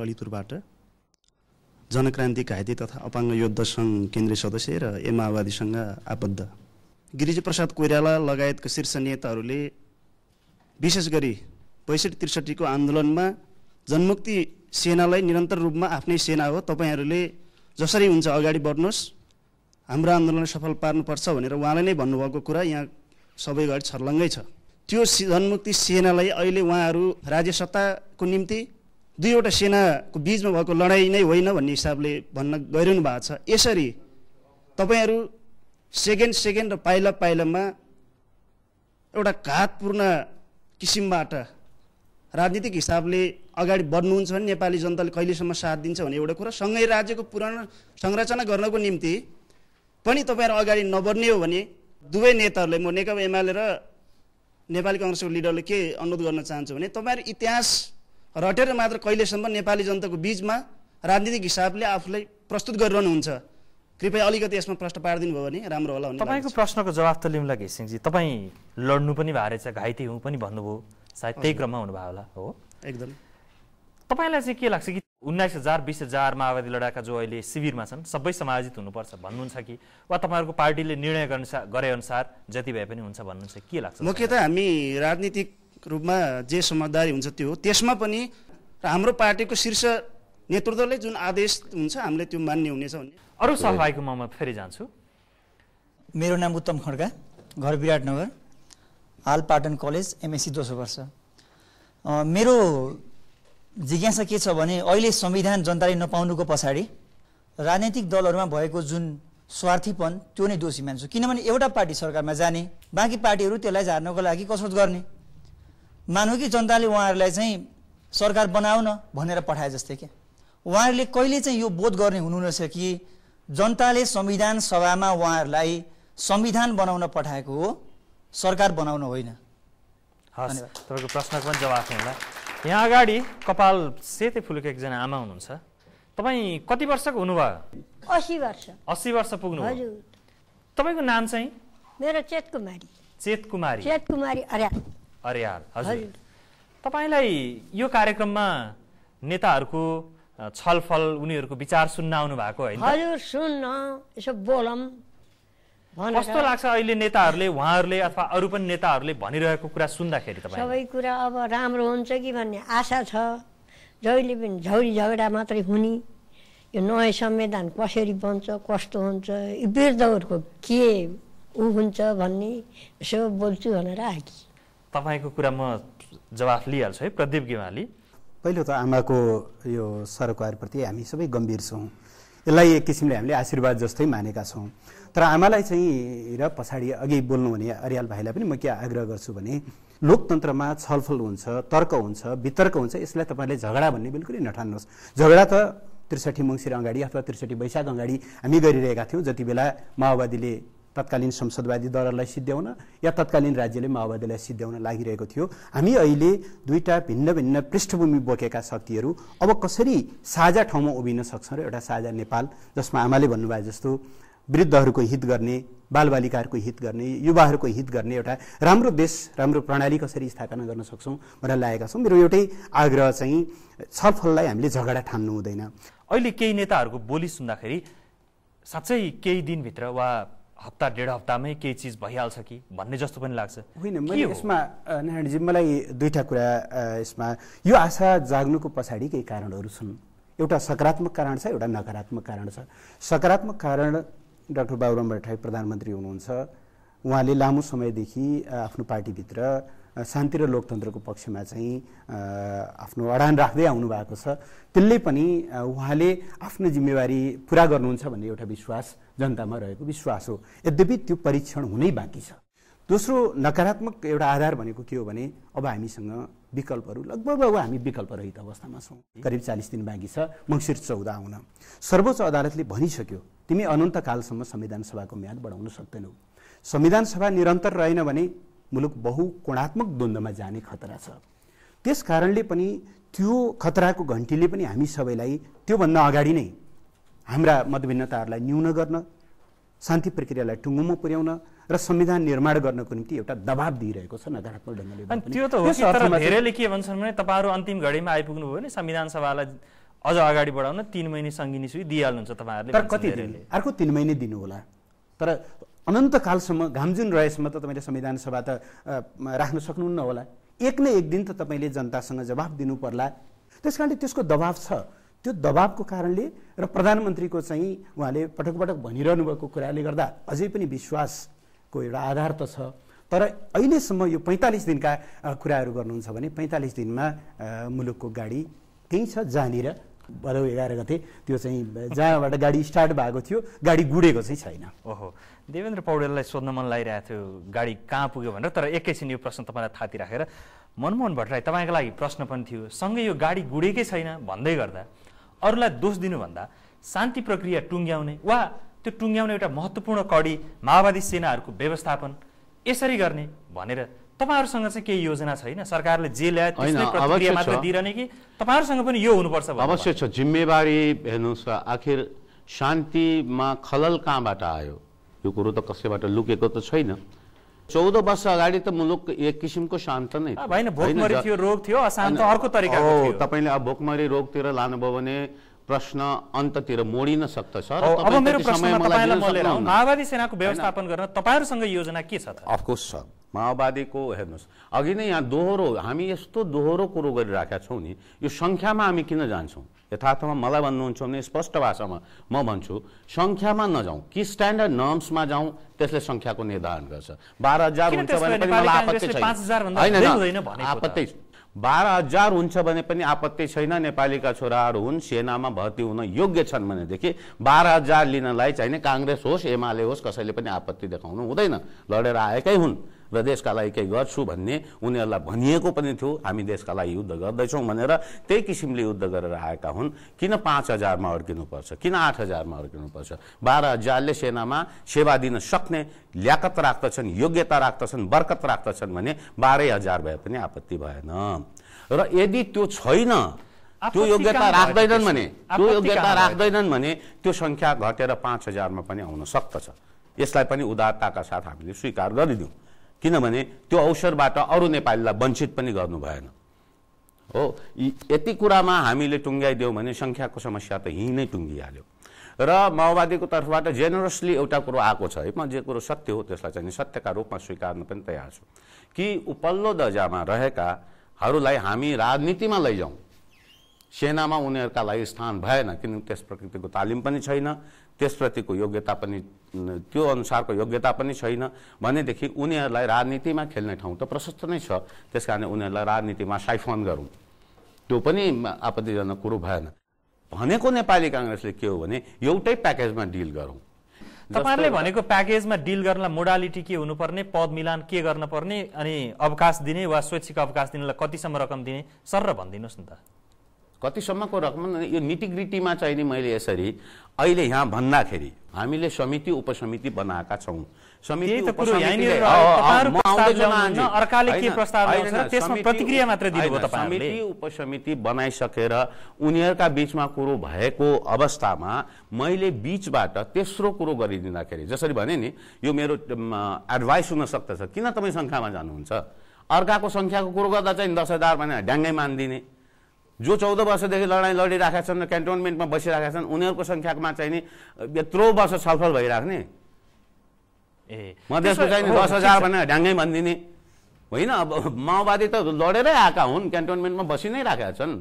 ललितपुरबाट जनक्रान्ति घाइते तथा अपाङ्ग योद्ध सङ्घ केन्द्रीय सदस्य र ए माओवादीसँग आबद्ध प्रसाद कोइराला लगायतका शीर्ष नेताहरूले विशेष गरी पैँसठी त्रिसठीको आन्दोलनमा जनमुक्ति सेनालाई निरन्तर रूपमा आफ्नै सेना हो तपाईँहरूले जसरी हुन्छ अगाडि बढ्नुहोस् हाम्रो आन्दोलन सफल पार्नुपर्छ भनेर उहाँले नै भन्नुभएको कुरा यहाँ सबै घर छर्लङ्गै छ त्यो जनमुक्ति सेनालाई अहिले उहाँहरू राज्य सत्ताको निम्ति दुईवटा सेनाको बिचमा भएको लडाइँ नै होइन भन्ने हिसाबले भन्न गइरहनु भएको छ यसरी तपाईँहरू सेकेन्ड सेकेन्ड र पाइला पाइलामा एउटा घातपूर्ण किसिमबाट राजनीतिक हिसाबले अगाडि बढ्नुहुन्छ भने नेपाली जनताले कहिलेसम्म साथ दिन्छ भन्ने एउटा कुरा सँगै राज्यको पुरानो संरचना गर्नको निम्ति पनि तपाईँहरू अगाडि नबढ्ने हो भने दुवै नेताहरूले म नेकपा एमाले र नेपाली कङ्ग्रेसको लिडरले के अनुरोध गर्न चाहन्छु भने तपाईँहरू इतिहास रटेर मात्र कहिलेसम्म नेपाली जनताको बिचमा राजनीतिक हिसाबले आफूलाई प्रस्तुत गरिरहनुहुन्छ कृपया अलिकति यसमा प्रश्न पारिदिनु भयो भने राम्रो होला तपाईँको प्रश्नको जवाब त लिउँला घिसिङजी तपाईँ लड्नु पनि भएको रहेछ घाइते हुँ पनि भन्नुभयो सायद त्यही क्रममा हुनुभयो होला हो एकदम तपाईँलाई चाहिँ के लाग्छ कि उन्नाइस हजार बिस हजार माओवादी लडाएका जो अहिले शिविरमा छन् सबै समाजित हुनुपर्छ भन्नुहुन्छ कि वा तपाईँहरूको पार्टीले निर्णय गरे अनुसार जति भए पनि हुन्छ भन्नुहुन्छ के लाग्छ मुख्यतः हामी राजनीतिक रूपमा जे समझदारी हुन्छ त्यो त्यसमा पनि हाम्रो पार्टीको शीर्ष नेतृत्वले जुन आदेश हुन्छ हामीले त्यो मान्ने हुनेछ भन्ने अरू सहभागीको म फेरि जान्छु मेरो नाम उत्तम खड्का घर विराटनगर हाल पाटन कलेज एमएससी दोस्रो वर्ष मेरो जिज्ञासा के छ भने अहिले संविधान जनताले नपाउनुको पछाडि राजनैतिक दलहरूमा भएको जुन स्वार्थीपन त्यो नै दोषी मान्छु किनभने एउटा पार्टी सरकारमा जाने बाँकी पार्टीहरू त्यसलाई झार्नको लागि कसरत गर्ने मानौ कि जनताले उहाँहरूलाई चाहिँ सरकार बनाउन भनेर पठाए जस्तै क्या उहाँहरूले कहिले चाहिँ यो बोध गर्ने हुनु रहेछ कि जनताले संविधान सभामा उहाँहरूलाई संविधान बनाउन पठाएको हो सरकार बनाउन होइन तपाईँको प्रश्नको पनि जवाफ होला यहाँ अगाडि कपाल सेते फुलेको एकजना आमा हुनुहुन्छ तपाईँ कति वर्षको हुनुभयो असी वर्ष असी वर्ष पुग्नु हजुर तपाईँको नाम चाहिँ मेरो चेत कुमारी चेत कुमारी चेत कुमारी अर्याल हजुर तपाईँलाई यो कार्यक्रममा नेताहरूको छलफल उनीहरूको विचार सुन्न आउनु भएको होइन हजुर सुन्न यसो बोलौँ कस्तो लाग्छ अहिले नेताहरूले उहाँहरूले अथवा अरू पनि नेताहरूले भनिरहेको कुरा सुन्दाखेरि सबै कुरा अब राम्रो हुन्छ कि भन्ने आशा छ जहिले पनि झौरी झगडा मात्रै हुने यो नयाँ संविधान कसरी बन्छ कस्तो हुन्छ यो वृद्धहरूको के ऊ हुन्छ भन्ने यसो बोल्छु भनेर आएकी तपाईँको कुरा म जवाफ लिइहाल्छु है प्रदीप गेवाली पहिलो त आमाको यो सरकारप्रति हामी सबै गम्भीर छौँ यसलाई एक किसिमले हामीले आशीर्वाद जस्तै मानेका छौँ तर आमालाई चाहिँ र पछाडि अघि बोल्नु बोल्नुहुने अरियाल भाइलाई पनि म के आग्रह गर्छु भने लोकतन्त्रमा छलफल हुन्छ तर्क हुन्छ वितर्क हुन्छ यसलाई तपाईँले झगडा भन्ने बिल्कुलै नठान्नुहोस् झगडा त त्रिसठी मङ्सिर अगाडि अथवा त्रिसठी वैशाख अगाडि हामी गरिरहेका थियौँ जति बेला माओवादीले तत्कालीन संसदवादी दललाई सिद्ध्याउन या तत्कालीन राज्यले माओवादीलाई सिद्ध्याउन लागिरहेको थियो हामी अहिले दुईवटा भिन्न भिन्न पृष्ठभूमि बोकेका शक्तिहरू अब कसरी साझा ठाउँमा उभिन सक्छौँ र एउटा साझा नेपाल जसमा आमाले भन्नुभए जस्तो वृद्धहरूको हित गर्ने बालबालिकाहरूको हित गर्ने युवाहरूको हित गर्ने एउटा राम्रो देश राम्रो प्रणाली कसरी स्थापना गर्न सक्छौँ भनेर लागेका छौँ मेरो एउटै आग्रह चाहिँ छलफललाई हामीले झगडा ठान्नु हुँदैन अहिले केही नेताहरूको बोली सुन्दाखेरि साँच्चै केही दिनभित्र वा हप्ता डेढ हप्तामै केही चिज भइहाल्छ कि भन्ने जस्तो पनि लाग्छ होइन मैले यसमा नारायणजी मलाई दुईवटा कुरा यसमा यो आशा जाग्नुको पछाडि केही कारणहरू छन् एउटा सकारात्मक कारण छ एउटा नकारात्मक कारण छ सकारात्मक कारण डाक्टर बाबुराम भट्टराई प्रधानमन्त्री हुनुहुन्छ उहाँले लामो समयदेखि आफ्नो पार्टीभित्र शान्ति र लोकतन्त्रको पक्षमा चाहिँ आफ्नो अडान राख्दै आउनु भएको छ त्यसले पनि उहाँले आफ्नो जिम्मेवारी पुरा गर्नुहुन्छ भन्ने एउटा विश्वास जनतामा रहेको विश्वास हो यद्यपि त्यो परीक्षण हुनै बाँकी छ दोस्रो नकारात्मक एउटा आधार भनेको के हो भने अब हामीसँग विकल्पहरू लगभग अब हामी विकल्परहित अवस्थामा छौँ करिब चालिस दिन बाँकी छ मङ्सिर चौध आउन सर्वोच्च अदालतले भनिसक्यो तिमी अनन्त कालसम्म संविधान सभाको म्याद बढाउन सक्दैनौ संविधान सभा निरन्तर रहेन भने मुलुक बहु बहुकोणात्मक द्वन्द्वमा जाने खतरा छ त्यस कारणले पनि त्यो खतराको घन्टीले पनि हामी सबैलाई त्योभन्दा अगाडि नै हाम्रा मतभिन्नताहरूलाई न्यून गर्न शान्ति प्रक्रियालाई टुङ्गोमा पुर्याउन र संविधान निर्माण गर्नको निम्ति एउटा दबाब दिइरहेको छ नकारात्मक ढङ्गले त्यो त हो धेरैले के भन्छन् भने तपाईँहरू अन्तिम घडीमा आइपुग्नुभयो नि संविधान सभालाई अझ अगाडि बढाउन तिन महिने सङ्गिनी सुई दिइहाल्नुहुन्छ तपाईँहरूले तर कति दिन अर्को तिन महिने दिनु होला तर अनन्तकालसम्म जुन रहेसम्म त तपाईँले संविधान सभा त राख्न सक्नुहुन्न होला एक न एक दिन त तपाईँले जनतासँग जवाब दिनु पर्ला त्यस कारणले त्यसको दबाब छ त्यो दबाबको कारणले र प्रधानमन्त्रीको चाहिँ उहाँले पटक पटक भनिरहनु भएको कुराले गर्दा अझै पनि विश्वासको एउटा आधार त छ तर अहिलेसम्म यो पैँतालिस दिनका कुराहरू गर्नुहुन्छ भने पैँतालिस दिनमा मुलुकको गाडी त्यहीँ छ जहाँनिर भदौ एघार गते त्यो चाहिँ जहाँबाट गाडी स्टार्ट भएको थियो गाडी गुडेको चाहिँ छैन ओहो देवेन्द्र पौडेललाई सोध्न मन लागिरहेको थियो गाडी कहाँ पुग्यो भनेर तर एकैछिन यो प्रश्न तपाईँलाई थाती राखेर मनमोहन भट्टराई तपाईँको लागि प्रश्न पनि थियो सँगै यो गाडी गुडेकै छैन भन्दै गर्दा अरूलाई दोष दिनुभन्दा शान्ति प्रक्रिया टुङ्ग्याउने वा त्यो टुङ्ग्याउने एउटा महत्त्वपूर्ण कडी माओवादी सेनाहरूको व्यवस्थापन यसरी गर्ने भनेर तपाईँहरूसँग चाहिँ केही योजना छैन सरकारले जे ल्यायो त्यसलाई प्रतिक्रिया मात्र दिइरहने कि तपाईँहरूसँग पनि यो हुनुपर्छ अवश्य छ जिम्मेवारी हेर्नुहोस् आखिर शान्तिमा खलल कहाँबाट आयो यो कुरो त कसैबाट लुकेको त छैन चौध वर्ष अगाडि त मुलुक एक किसिमको शान्त नै थियो रोग थियो अशान्त अर्को तरिका हो तपाईँले अब भोकमरी रोगतिर लानुभयो भने प्रश्न अन्ततिर मोडिन सक्दछ माओवादी सेनाको व्यवस्थापन गर्न तपाईँहरूसँग योजना के छ अफकोर्स छ माओवादीको हेर्नुहोस् अघि नै यहाँ दोहोरो हामी यस्तो दोहोरो कुरो गरिराखेका छौँ नि यो सङ्ख्यामा हामी किन जान्छौँ यथार्थमा मलाई भन्नुहुन्छ भने स्पष्ट भाषामा म भन्छु सङ्ख्यामा नजाउँ कि स्ट्यान्डर्ड नर्म्समा जाउँ त्यसले सङ्ख्याको निर्धारण गर्छ बाह्र हजार हुन्छ भने पनि आपत्ति छैन होइन आपत्ति बाह्र हजार हुन्छ भने पनि आपत्ति छैन नेपालीका छोराहरू हुन् सेनामा भर्ती हुन योग्य छन् भनेदेखि बाह्र हजार लिनलाई चाहिने काङ्ग्रेस होस् एमाले होस् कसैले पनि आपत्ति देखाउनु हुँदैन लडेर आएकै हुन् र देशका लागि केही गर्छु भन्ने उनीहरूलाई भनिएको पनि थियो हामी देशका लागि युद्ध गर्दैछौँ भनेर त्यही किसिमले युद्ध गरेर आएका हुन् किन पाँच हजारमा अड्किनुपर्छ किन आठ हजारमा अड्किनुपर्छ बाह्र हजारले सेनामा सेवा दिन सक्ने ल्याकत राख्दछन् योग्यता राख्दछन् बर्कत राख्दछन् भने बाह्रै हजार भए पनि आपत्ति भएन र यदि त्यो छैन त्यो योग्यता राख्दैनन् भने त्यो योग्यता राख्दैनन् भने त्यो सङ्ख्या घटेर पाँच हजारमा पनि आउन सक्दछ यसलाई पनि उदारताका साथ हामीले स्वीकार गरिदिउँ किनभने त्यो अवसरबाट अरू नेपालीलाई वञ्चित पनि गर्नु भएन हो यति कुरामा हामीले टुङ्ग्याइदियौँ भने सङ्ख्याको समस्या त यहीँ नै टुङ्गिहाल्यो र माओवादीको तर्फबाट जेनरसली एउटा कुरो आएको छ है म जे कुरो सत्य हो त्यसलाई चाहिँ सत्यका रूपमा स्वीकार्न पनि तयार छु कि उपल्लो दर्जामा रहेकाहरूलाई हामी राजनीतिमा लैजाउँ सेनामा उनीहरूका लागि स्थान भएन किनभने त्यस प्रकृतिको तालिम पनि छैन त्यसप्रतिको योग्यता पनि त्यो अनुसारको योग्यता पनि छैन भनेदेखि उनीहरूलाई राजनीतिमा खेल्ने ठाउँ त प्रशस्त नै छ त्यस कारणले उनीहरूलाई राजनीतिमा साइफन गरौँ त्यो पनि आपत्तिजनक कुरो भएन भनेको नेपाली काङ्ग्रेसले के हो भने एउटै प्याकेजमा डिल गरौँ तपाईँहरूले भनेको प्याकेजमा डिल गर्नलाई मोडालिटी के हुनुपर्ने पद मिलान के गर्नुपर्ने अनि अवकाश दिने वा स्वैच्छिक अवकाश दिनेलाई कतिसम्म रकम दिने सर र भनिदिनुहोस् न त कतिसम्मको रकम यो निटिग्रिटीमा चाहिँ नि मैले यसरी अहिले यहाँ भन्दाखेरि हामीले समिति उपसमिति बनाएका छौँ समिति उपसमिति बनाइसकेर उनीहरूका बिचमा कुरो भएको अवस्थामा मैले बिचबाट तेस्रो कुरो गरिदिँदाखेरि जसरी भने नि यो मेरो एडभाइस हुन सक्दछ किन तपाईँ सङ्ख्यामा जानुहुन्छ अर्काको सङ्ख्याको कुरो गर्दा चाहिँ दस हजार भने ड्याङ्गै मानिदिने जो चौध वर्षदेखि लडाइँ लडिरहेका छन् र क्यान्टोनमेन्टमा बसिरहेका छन् उनीहरूको सङ्ख्यामा चाहिँ नि यत्रो वर्ष छलफल भइराख्ने ए मधेसको चाहिँ नि दस हजार भनेर ढ्याङ्गै भनिदिने होइन अब माओवादी त लडेरै आएका हुन् क्यान्टोनमेन्टमा बसि नै राखेका छन्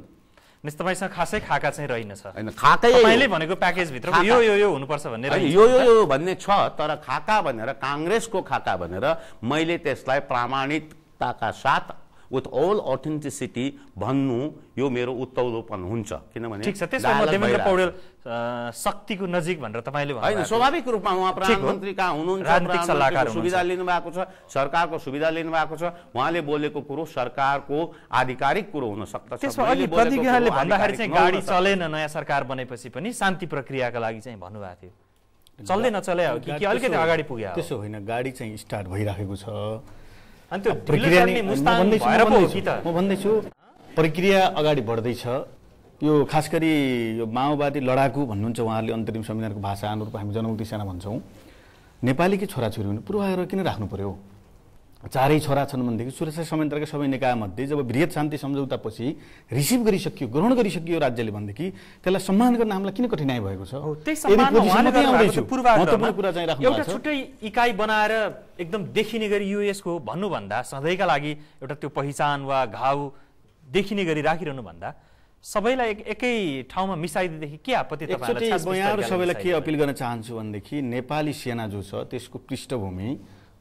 तपाईँसँग खासै खाका चाहिँ रहेनछ होइन खाकै भनेको प्याकेजभित्र यो यो यो हुनुपर्छ भन्ने यो यो यो भन्ने छ तर खाका भनेर काङ्ग्रेसको खाका भनेर मैले त्यसलाई प्रामाणिकताका साथ विथ अल अथेन्टिसिटी भन्नु यो मेरो उत्तौलोपन हुन्छ किनभने ठिक छ देवेन्द्र पौडेल शक्तिको नजिक भनेर तपाईँले होइन स्वाभाविक रूपमा उहाँ प्रधानमन्त्री कहाँ हुनुहुन्छ सुविधा लिनुभएको छ सरकारको सुविधा लिनुभएको छ उहाँले बोलेको कुरो सरकारको आधिकारिक कुरो हुन सक्दछ गाडी चलेन नयाँ सरकार बनेपछि पनि शान्ति प्रक्रियाका लागि चाहिँ भन्नुभएको थियो चल्दै नचले कि अलिकति अगाडि पुग्यो त्यसो होइन गाडी चाहिँ स्टार्ट भइराखेको छ अनि त्यो प्रक्रिया म भन्दैछु प्रक्रिया अगाडि बढ्दैछ यो खास गरी यो माओवादी लडाकु भन्नुहुन्छ उहाँहरूले अन्तरिम संविधानको भाषा अनुरूप हामी जनमुक्ति सेना भन्छौँ नेपालीकै छोराछोरी हुनु पूर्वाएर किन राख्नु पर्यो चारै छोरा छन् भनेदेखि सुरक्षा संयन्त्रका सबै निकायमध्ये जब वृहत शान्ति सम्झौता पछि रिसिभ गरिसकियो ग्रहण गरिसकियो राज्यले भनेदेखि त्यसलाई सम्मान गर्न हामीलाई किन कठिनाइ भएको छ एउटा छुट्टै इकाइ बनाएर एकदम देखिने गरी युएसको भन्नुभन्दा सधैँका लागि एउटा त्यो पहिचान वा घाउ देखिने गरी राखिरहनु भन्दा सबैलाई एकै ठाउँमा मिसाइदिएदेखि के आपत्ति म यहाँहरू सबैलाई के अपिल गर्न चाहन्छु भनेदेखि नेपाली सेना जो छ त्यसको पृष्ठभूमि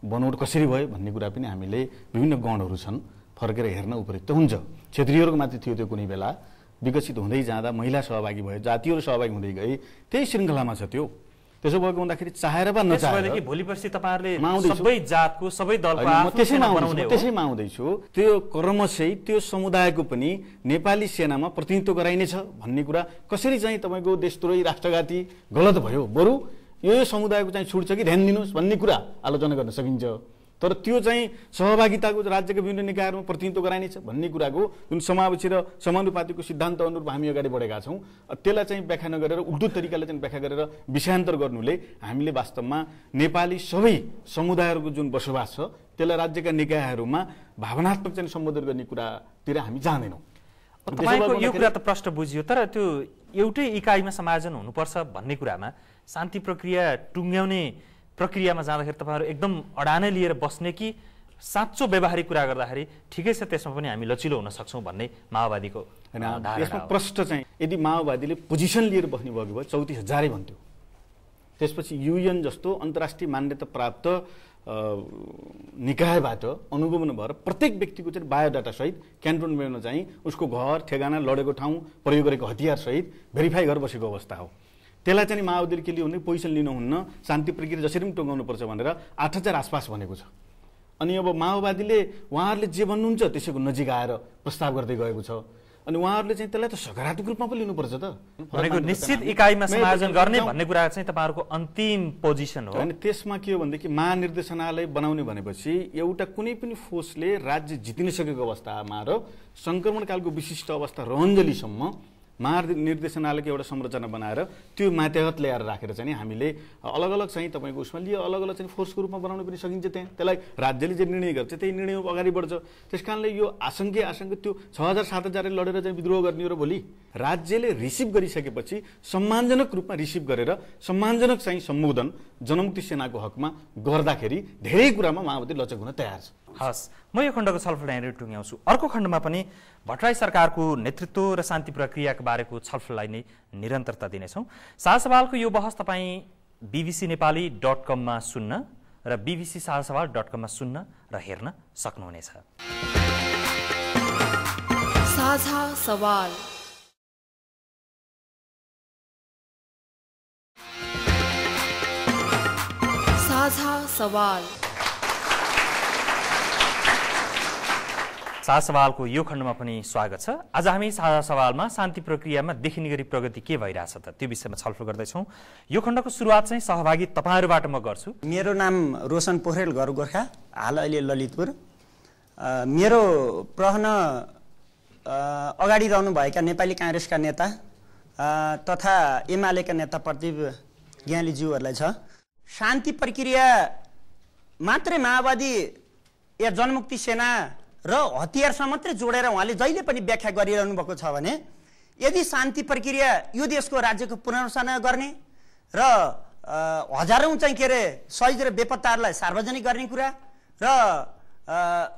बनौट कसरी भयो भन्ने कुरा पनि हामीले विभिन्न गणहरू छन् फर्केर हेर्न उपयुक्त हुन्छ क्षेत्रीयहरूको मात्र थियो त्यो कुनै बेला विकसित हुँदै जाँदा महिला सहभागी भयो जातिहरू सहभागी हुँदै गए त्यही श्रृङ्खलामा छ त्यो त्यसो भएको हुँदाखेरि चाहेर वा नचाहेर त्यसैमा आउँदैछु त्यो चाहिँ त्यो समुदायको पनि नेपाली सेनामा प्रतिनिधित्व गराइनेछ भन्ने कुरा कसरी चाहिँ तपाईँको देशद्रोही राष्ट्रघाती गलत भयो बरु यो यो समुदायको चाहिँ छुट छ कि ध्यान दिनुहोस् भन्ने कुरा आलोचना गर्न सकिन्छ तर त्यो चाहिँ सहभागिताको राज्यको विभिन्न निकायहरूमा प्रतिनिधित्व गराइनेछ भन्ने कुराको जुन समावेशी र समानुपातिको सिद्धान्त अनुरूप हामी अगाडि बढेका छौँ त्यसलाई चाहिँ व्याख्या नगरेर उल्टो तरिकाले चाहिँ व्याख्या गरेर विषयान्तर गर्नुले हामीले वास्तवमा नेपाली सबै समुदायहरूको जुन बसोबास छ त्यसलाई राज्यका निकायहरूमा भावनात्मक चाहिँ सम्बोधन गर्ने कुरातिर हामी जाँदैनौँ तपाईँको यो कुरा त प्रश्न बुझियो तर त्यो एउटै इकाइमा समायोजन हुनुपर्छ भन्ने कुरामा शान्ति प्रक्रिया टुङ्ग्याउने प्रक्रियामा जाँदाखेरि तपाईँहरू एकदम अडानै लिएर बस्ने कि साँचो व्यवहारिक कुरा गर्दाखेरि ठिकै छ त्यसमा पनि हामी लचिलो हुन सक्छौँ भन्ने माओवादीको यसमा प्रष्ट चाहिँ यदि माओवादीले पोजिसन लिएर बस्ने भएको भए चौतिस हजारै भन्थ्यो त्यसपछि युएन जस्तो अन्तर्राष्ट्रिय मान्यता प्राप्त निकायबाट अनुगमन भएर प्रत्येक व्यक्तिको चाहिँ बायोडाटासहित क्यान्टोनमेन्टमा चाहिँ उसको घर ठेगाना लडेको ठाउँ प्रयोग गरेको हतियारसहित भेरिफाई गरेर बसेको अवस्था हो त्यसलाई चाहिँ माओवादीले के लियो भने पोजिसन लिनुहुन्न शान्ति प्रक्रिया जसरी पनि टोगाउनुपर्छ भनेर आठ हजार आसपास भनेको छ अनि अब माओवादीले उहाँहरूले जे भन्नुहुन्छ त्यसैको नजिक आएर प्रस्ताव गर्दै गएको छ अनि उहाँहरूले चाहिँ त्यसलाई त सकारात्मक रूपमा पो लिनुपर्छ त भनेको निश्चित इकाइमा समायोजन गर्ने भन्ने कुरा चाहिँ तपाईँहरूको अन्तिम पोजिसन हो अनि त्यसमा के हो भनेदेखि महानिर्देशनालय बनाउने भनेपछि एउटा कुनै पनि फोर्सले राज्य जितिन सकेको अवस्थामा र सङ्क्रमणकालको विशिष्ट अवस्था रहञ्जलीसम्म निर्देशनालयको एउटा संरचना बनाएर त्यो मातहत ल्याएर राखेर चाहिँ हामीले अलग अलग चाहिँ तपाईँको उसमा लिए अलग अलग चाहिँ फोर्सको रूपमा बनाउनु पनि सकिन्छ त्यहाँ त्यसलाई राज्यले जे निर्णय गर्छ त्यही निर्णय अगाडि बढ्छ त्यस कारणले यो आशङ्कै आशङ्क त्यो छ हजार सात हजारले लडेर चाहिँ विद्रोह गर्ने र भोलि राज्यले रिसिभ गरिसकेपछि सम्मानजनक रूपमा रिसिभ गरेर सम्मानजनक चाहिँ सम्बोधन जनमुक्ति सेनाको हकमा गर्दाखेरि धेरै कुरामा माओवादी लचक हुन तयार छ हस् म यो खण्डको छलफल यहाँनिर टुङ्ग्याउँछु अर्को खण्डमा पनि भट्टराई सरकारको नेतृत्व र शान्ति प्रक्रियाको बारेको छलफललाई नै निरन्तरता दिनेछौँ शाहसवालको यो बहस तपाईँ बिबिसी नेपाली डट कममा सुन्न र बिबिसी शाहसवाल डट कममा सुन्न र हेर्न सक्नुहुनेछ साझा सवाल साझा सवालको यो खण्डमा पनि स्वागत छ आज हामी साझा सवालमा शान्ति प्रक्रियामा देखिने गरी प्रगति के भइरहेछ त त्यो विषयमा छलफल गर्दैछौँ यो खण्डको सुरुवात चाहिँ सहभागी तपाईँहरूबाट म गर्छु मेरो नाम रोशन पोखरेल घर गोर्खा हाल अहिले ललितपुर मेरो प्रहन अगाडि रहनुभएका नेपाली काङ्ग्रेसका नेता तथा एमालेका नेता प्रदीप ज्ञालीज्यूहरूलाई छ शान्ति प्रक्रिया मात्रै माओवादी या जनमुक्ति सेना र हतियारसँग मात्रै जोडेर उहाँले जहिले पनि व्याख्या गरिरहनु भएको छ भने यदि शान्ति प्रक्रिया यो देशको राज्यको पुनर्संरचना गर्ने र हजारौँ चाहिँ के अरे सहिद र बेपत्ताहरूलाई सार्वजनिक गर्ने कुरा र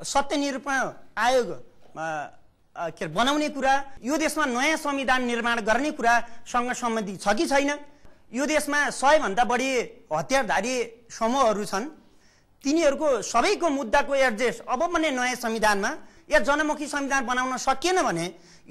सत्य निरूपण आयोग के अरे बनाउने कुरा यो देशमा नयाँ संविधान निर्माण गर्ने कुरासँग सम्बन्धित छ कि छैन यो देशमा सयभन्दा बढी हतियारधारी समूहहरू छन् तिनीहरूको सबैको मुद्दाको एड्रेस अब भने नयाँ संविधानमा या जनमुखी संविधान बनाउन सकिएन भने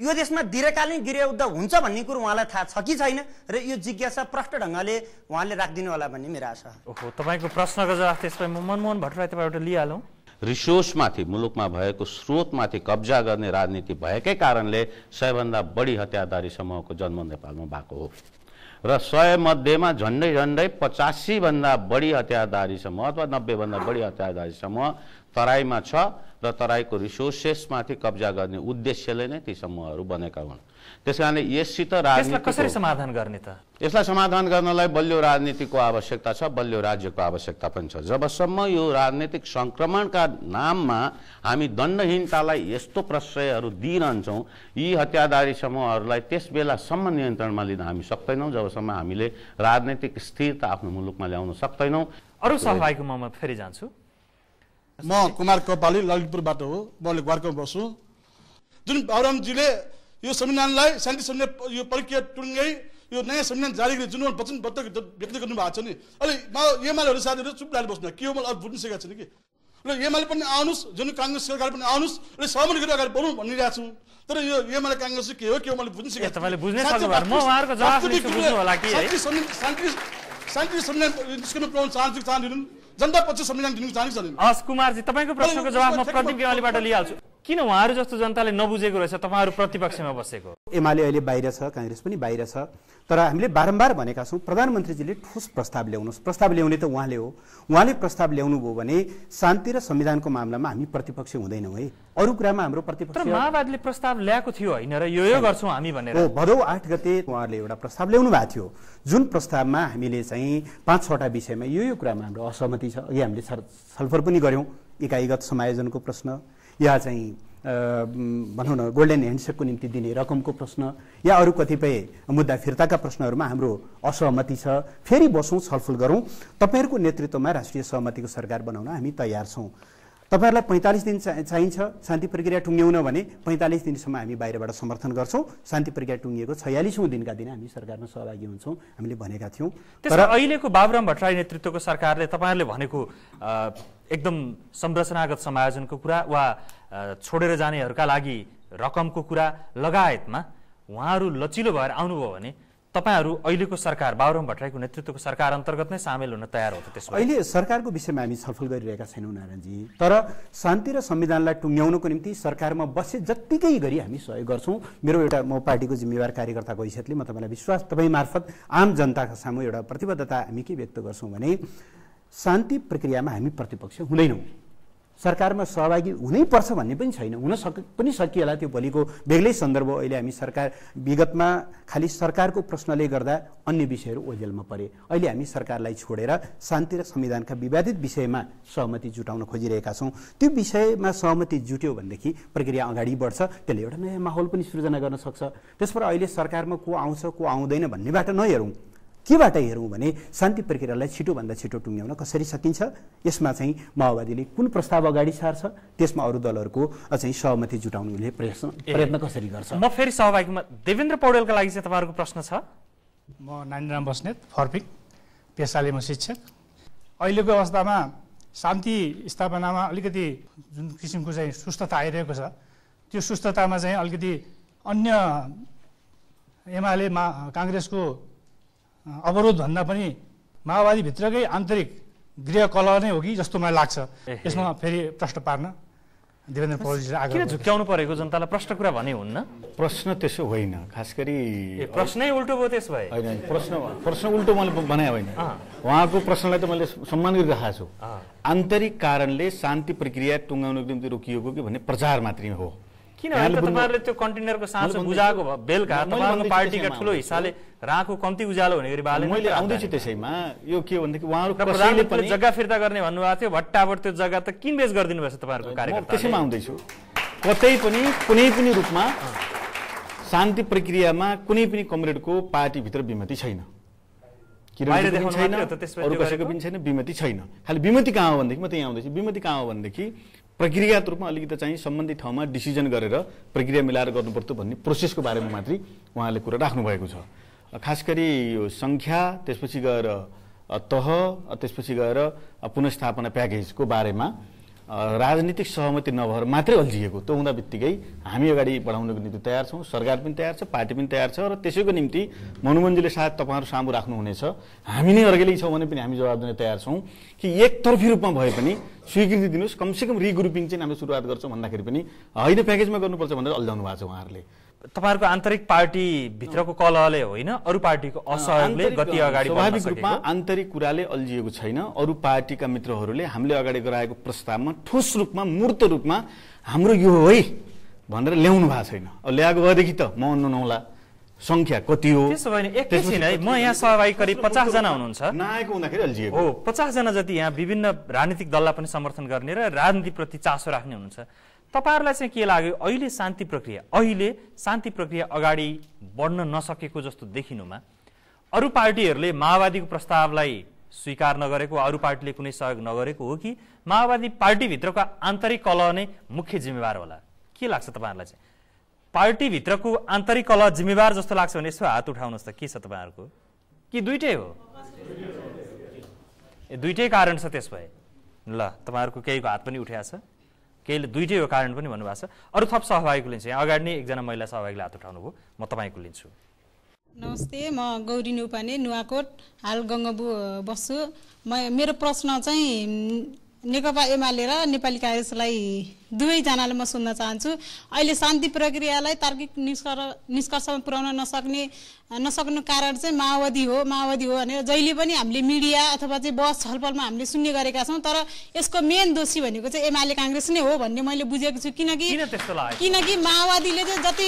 यो देशमा दीर्घकालीन गृहयुद्ध हुन्छ भन्ने कुरो उहाँलाई थाहा छ कि छैन र यो जिज्ञासा प्रष्ट ढङ्गले उहाँले राखिदिनु होला भन्ने मेरो आशा ओहो तपाईँको प्रश्नको जवाफ त्यसमा म मनमोहन भट्टराई तपाईँबाट लिइहालौँ रिसोर्समाथि मुलुकमा भएको स्रोतमाथि कब्जा गर्ने राजनीति भएकै कारणले सबैभन्दा बढी हत्यादारी समूहको जन्म नेपालमा भएको हो र सयमध्येमा झन्डै झन्डै पचासीभन्दा बढी हतियारधारी समूह अथवा नब्बेभन्दा बढी हतियारधारी समूह तराईमा छ र तराईको रिसोर्सेसमाथि कब्जा गर्ने उद्देश्यले नै ती समूहहरू बनेका हुन् त्यस कारणले यससित राजनीति कसरी समाधान गर्ने त यसलाई समाधान गर्नलाई बलियो राजनीतिको आवश्यकता छ बलियो राज्यको आवश्यकता पनि छ जबसम्म यो राजनीतिक सङ्क्रमणका नाममा हामी दण्डहीनतालाई यस्तो प्रश्रयहरू दिइरहन्छौँ यी हत्याधारी समूहहरूलाई त्यस बेलासम्म नियन्त्रणमा लिन हामी सक्दैनौँ जबसम्म हामीले राजनैतिक स्थिरता आफ्नो मुलुकमा ल्याउन सक्दैनौँ अरू सहभागीको म फेरि जान्छु म कुमार कपाली ललितपुरबाट हो मैले घरको बस्छु जुन बाबुरामजीले यो संविधानलाई शान्ति संविधान यो प्रक्रिया टुङ्गै यो नयाँ संविधान जारी गरी जुन वचनबद्ध व्यक्त गर्नु भएको छ नि अहिले एमालेहरू साथीहरू चुप लागेर बस्नु के हो मलाई बुझ्नु सकेको छैन कि र एमाले पनि आउनुहोस् जुन काङ्ग्रेस सरकार पनि आउनुहोस् र सहमति गरेर अगाडि बढौँ भनिरहेको छौँ तर यो एमाले काङ्ग्रेस के हो के हो मैले बुझ्नु सकेँ तपाईँले बुझ्नु शान्ति संविधान निस्कनु पाउनु चाहन्छु चाहन्छु पक्ष संविधान दिनु चाहन्छ हस् कुमारजी तपाईँको प्रश्नको जवाब म प्रदीप गेवालीबाट लिइहाल्छु किन उहाँहरू जस्तो जनताले नबुझेको रहेछ तपाईँहरू प्रतिपक्षमा बसेको एमाले अहिले बाहिर छ काङ्ग्रेस पनि बाहिर छ तर हामीले बारम्बार भनेका छौँ प्रधानमन्त्रीजीले ठोस प्रस्ताव ल्याउनुहोस् प्रस्ताव ल्याउने त उहाँले हो उहाँले प्रस्ताव ल्याउनुभयो भने शान्ति र संविधानको मामलामा हामी प्रतिपक्ष हुँदैनौँ है अरू कुरामा हाम्रो प्रतिपक्ष माओवादीले प्रस्ताव ल्याएको थियो होइन र यो यो गर्छौँ हामी भनेर हो भदौ आठ गते उहाँहरूले एउटा प्रस्ताव ल्याउनु भएको थियो जुन प्रस्तावमा हामीले चाहिँ पाँच छवटा विषयमा यो यो कुरामा हाम्रो असहमति छ अघि हामीले छलफल पनि गऱ्यौँ एकाइगत समायोजनको प्रश्न या चाहिँ भनौँ न गोल्डन ह्यान्डसेकको निम्ति दिने रकमको प्रश्न या अरू कतिपय मुद्दा फिर्ताका प्रश्नहरूमा हाम्रो असहमति छ फेरि बसौँ छलफल गरौँ तपाईँहरूको नेतृत्वमा राष्ट्रिय सहमतिको सरकार बनाउन हामी तयार छौँ तपाईँहरूलाई पैँतालिस दिन चाहिन्छ शान्ति प्रक्रिया टुङ्ग्याउन भने पैँतालिस दिनसम्म हामी बाहिरबाट समर्थन गर्छौँ शान्ति प्रक्रिया टुङ्गिएको छयालिसौँ दिनका दिन हामी सरकारमा सहभागी हुन्छौँ हामीले भनेका थियौँ तर अहिलेको बाबुराम भट्टराई नेतृत्वको सरकारले तपाईँहरूले भनेको एकदम संरचनागत समायोजनको कुरा वा छोडेर जानेहरूका लागि रकमको कुरा लगायतमा उहाँहरू लचिलो भएर आउनुभयो भने तपाईँहरू अहिलेको सरकार बाबुराम भट्टराईको नेतृत्वको सरकार अन्तर्गत नै सामेल हुन तयार हो त्यसमा अहिले सरकारको विषयमा हामी छलफल गरिरहेका छैनौँ नारायणजी तर शान्ति र संविधानलाई टुङ्ग्याउनको निम्ति सरकारमा बसे जत्तिकै गरी हामी सहयोग गर्छौँ मेरो एउटा म पार्टीको जिम्मेवार कार्यकर्ताको हैसियतले म तपाईँलाई विश्वास तपाईँ मार्फत आम जनताको सामु एउटा प्रतिबद्धता हामी के व्यक्त गर्छौँ भने शान्ति प्रक्रियामा हामी प्रतिपक्ष हुँदैनौँ सरकारमा सहभागी हुनैपर्छ भन्ने पनि छैन हुन सक पनि सकिएला त्यो भोलिको बेग्लै सन्दर्भ अहिले हामी सरकार विगतमा खालि सरकारको प्रश्नले गर्दा अन्य विषयहरू ओझेलमा परे अहिले हामी सरकारलाई छोडेर शान्ति र संविधानका विवादित विषयमा सहमति जुटाउन खोजिरहेका छौँ त्यो विषयमा सहमति जुट्यो भनेदेखि प्रक्रिया अगाडि बढ्छ त्यसले एउटा नयाँ माहौल पनि सृजना गर्न सक्छ त्यसबाट अहिले सरकारमा को आउँछ को आउँदैन भन्नेबाट नहेरौँ केबाट हेरौँ भने शान्ति प्रक्रियालाई छिटोभन्दा छिटो टुङ्ग्याउन कसरी सकिन्छ यसमा चाहिँ माओवादीले कुन प्रस्ताव अगाडि सार्छ त्यसमा अरू दलहरूको चाहिँ सहमति जुटाउनु उसले प्रयत्न प्रयत्न कसरी गर्छ म फेरि सहभागीमा देवेन्द्र पौडेलका लागि चाहिँ तपाईँहरूको प्रश्न छ म नानीराम बस्नेत फर्पिक पेसाले म शिक्षक अहिलेको अवस्थामा शान्ति स्थापनामा अलिकति जुन किसिमको चाहिँ सुस्थता आइरहेको छ त्यो सुस्थतामा चाहिँ अलिकति अन्य एमाले मा काङ्ग्रेसको अवरोधभन्दा पनि माओवादीभित्रकै आन्तरिक गृहकलह नै हो कि जस्तो मलाई लाग्छ यसमा फेरि प्रश्न पार्न देवेन्द्र आग्रह किन झुक्क्याउनु परेको जनतालाई प्रश्न कुरा भने हुन्न प्रश्न त्यसो होइन खास गरी प्रश्नै उल्टो भयो त्यसो भए होइन प्रश्न प्रश्न उल्टो मैले भने होइन उहाँको प्रश्नलाई त मैले सम्मान गरिरहेको छु आन्तरिक कारणले शान्ति प्रक्रिया टुङ्गाउनको निम्ति रोकिएको कि भन्ने प्रचार मात्रै हो किन तपाईँहरूले त्यो कन्टेनरको साँचो बुझाएको भयो बेलुका तपाईँहरूको पार्टीका ठुलो हिस्साले राँखो कम्ती उज्यालो हुने गरी बाले मैले आउँदैछु त्यसैमा यो के भनेदेखि उहाँहरू पनि जग्गा फिर्ता गर्ने भन्नुभएको थियो भट्टाभट त्यो जग्गा त किन बेच गरिदिनु भएछ तपाईँहरूको कार्यक्रम त्यसैमा आउँदैछु कतै पनि कुनै पनि रूपमा शान्ति प्रक्रियामा कुनै पनि कमरेडको पार्टीभित्र विमति छैन किरण छैन अरू कसैको पनि छैन विमति छैन खालि विमति कहाँ हो भनेदेखि म त्यहीँ आउँदैछु विमति कहाँ हो भनेदेखि प्रक्रियागत रूपमा अलिकति चाहिँ सम्बन्धित ठाउँमा डिसिजन गरेर प्रक्रिया मिलाएर गर्नुपर्थ्यो भन्ने प्रोसेसको बारेमा मात्रै उहाँले कुरा राख्नुभएको छ खास गरी यो सङ्ख्या त्यसपछि गएर तह त्यसपछि गएर पुनस्थापना प्याकेजको बारेमा राजनीतिक सहमति नभएर मात्रै अल्झिएको त्यो हुँदा बित्तिकै हामी अगाडि बढाउनको निम्ति तयार छौँ सरकार पनि तयार छ पार्टी पनि तयार छ र त्यसैको निम्ति मनोमञ्जीले सायद तपाईँहरू सामु राख्नुहुनेछ हामी नै अर्गेलै छौँ भने पनि हामी जवाब दिन तयार छौँ कि एकतर्फी रूपमा भए पनि स्वीकृति दिनुहोस् कमसेकम रिग्रुपिङ चाहिँ हामी सुरुवात गर्छौँ भन्दाखेरि पनि होइन प्याकेजमा गर्नुपर्छ भनेर अल्झाउनु भएको छ उहाँहरूले तपाईँहरूको आन्तरिक पार्टीभित्रको कलहले होइन अरू पार्टीको असहयोगले गति अगाडि स्वाभाविक रूपमा आन्तरिक कुराले अल्झिएको छैन अरू पार्टीका मित्रहरूले हामीले अगाडि गराएको प्रस्तावमा ठोस रूपमा मूर्त रूपमा हाम्रो यो है भनेर ल्याउनु भएको छैन ल्याएको भएदेखि त म नहोला सङ्ख्या कति हो त्यसो भने एकैछिन है म यहाँ सहभागी करिब पचासजना हुनुहुन्छ नआएको हुँदाखेरि अल्झिएको हो पचासजना जति यहाँ विभिन्न राजनीतिक दललाई पनि समर्थन गर्ने र राजनीतिप्रति चासो राख्ने हुनुहुन्छ तपाईँहरूलाई चाहिँ के लाग्यो अहिले शान्ति प्रक्रिया अहिले शान्ति प्रक्रिया अगाडि बढ्न नसकेको जस्तो देखिनुमा अरू पार्टीहरूले माओवादीको प्रस्तावलाई स्वीकार नगरेको अरू पार्टीले कुनै सहयोग नगरेको हो कि माओवादी पार्टीभित्रको आन्तरिक कलह नै मुख्य जिम्मेवार होला के लाग्छ तपाईँहरूलाई चाहिँ पार्टीभित्रको आन्तरिक कलह जिम्मेवार जस्तो लाग्छ भने यसो हात उठाउनुहोस् त के छ तपाईँहरूको कि दुइटै हो ए दुइटै कारण छ त्यस भए ल तपाईँहरूको केहीको हात पनि उठाएको छ केहीले दुइटै हो कारण पनि भन्नुभएको छ अरू थप सहभागीको लिन्छु यहाँ अगाडि नै एकजना महिला सहभागीले हात भयो म तपाईँको लिन्छु नमस्ते म गौरी नुपाने नुवाकोट हाल गङ्गबु बस्छु म मेरो प्रश्न चाहिँ नेकपा एमाले र नेपाली काङ्ग्रेसलाई दुवैजनालाई म सुन्न चाहन्छु अहिले शान्ति प्रक्रियालाई तार्किक निष्कर्ष निष्कर्षमा पुर्याउन नसक्ने नसक्नु कारण चाहिँ माओवादी हो माओवादी हो भनेर जहिले पनि हामीले मिडिया अथवा चाहिँ बस छलफलमा हामीले सुन्ने गरेका छौँ तर यसको मेन दोषी भनेको चाहिँ एमाले काङ्ग्रेस नै हो भन्ने मैले बुझेको छु किनकि किनकि माओवादीले चाहिँ जति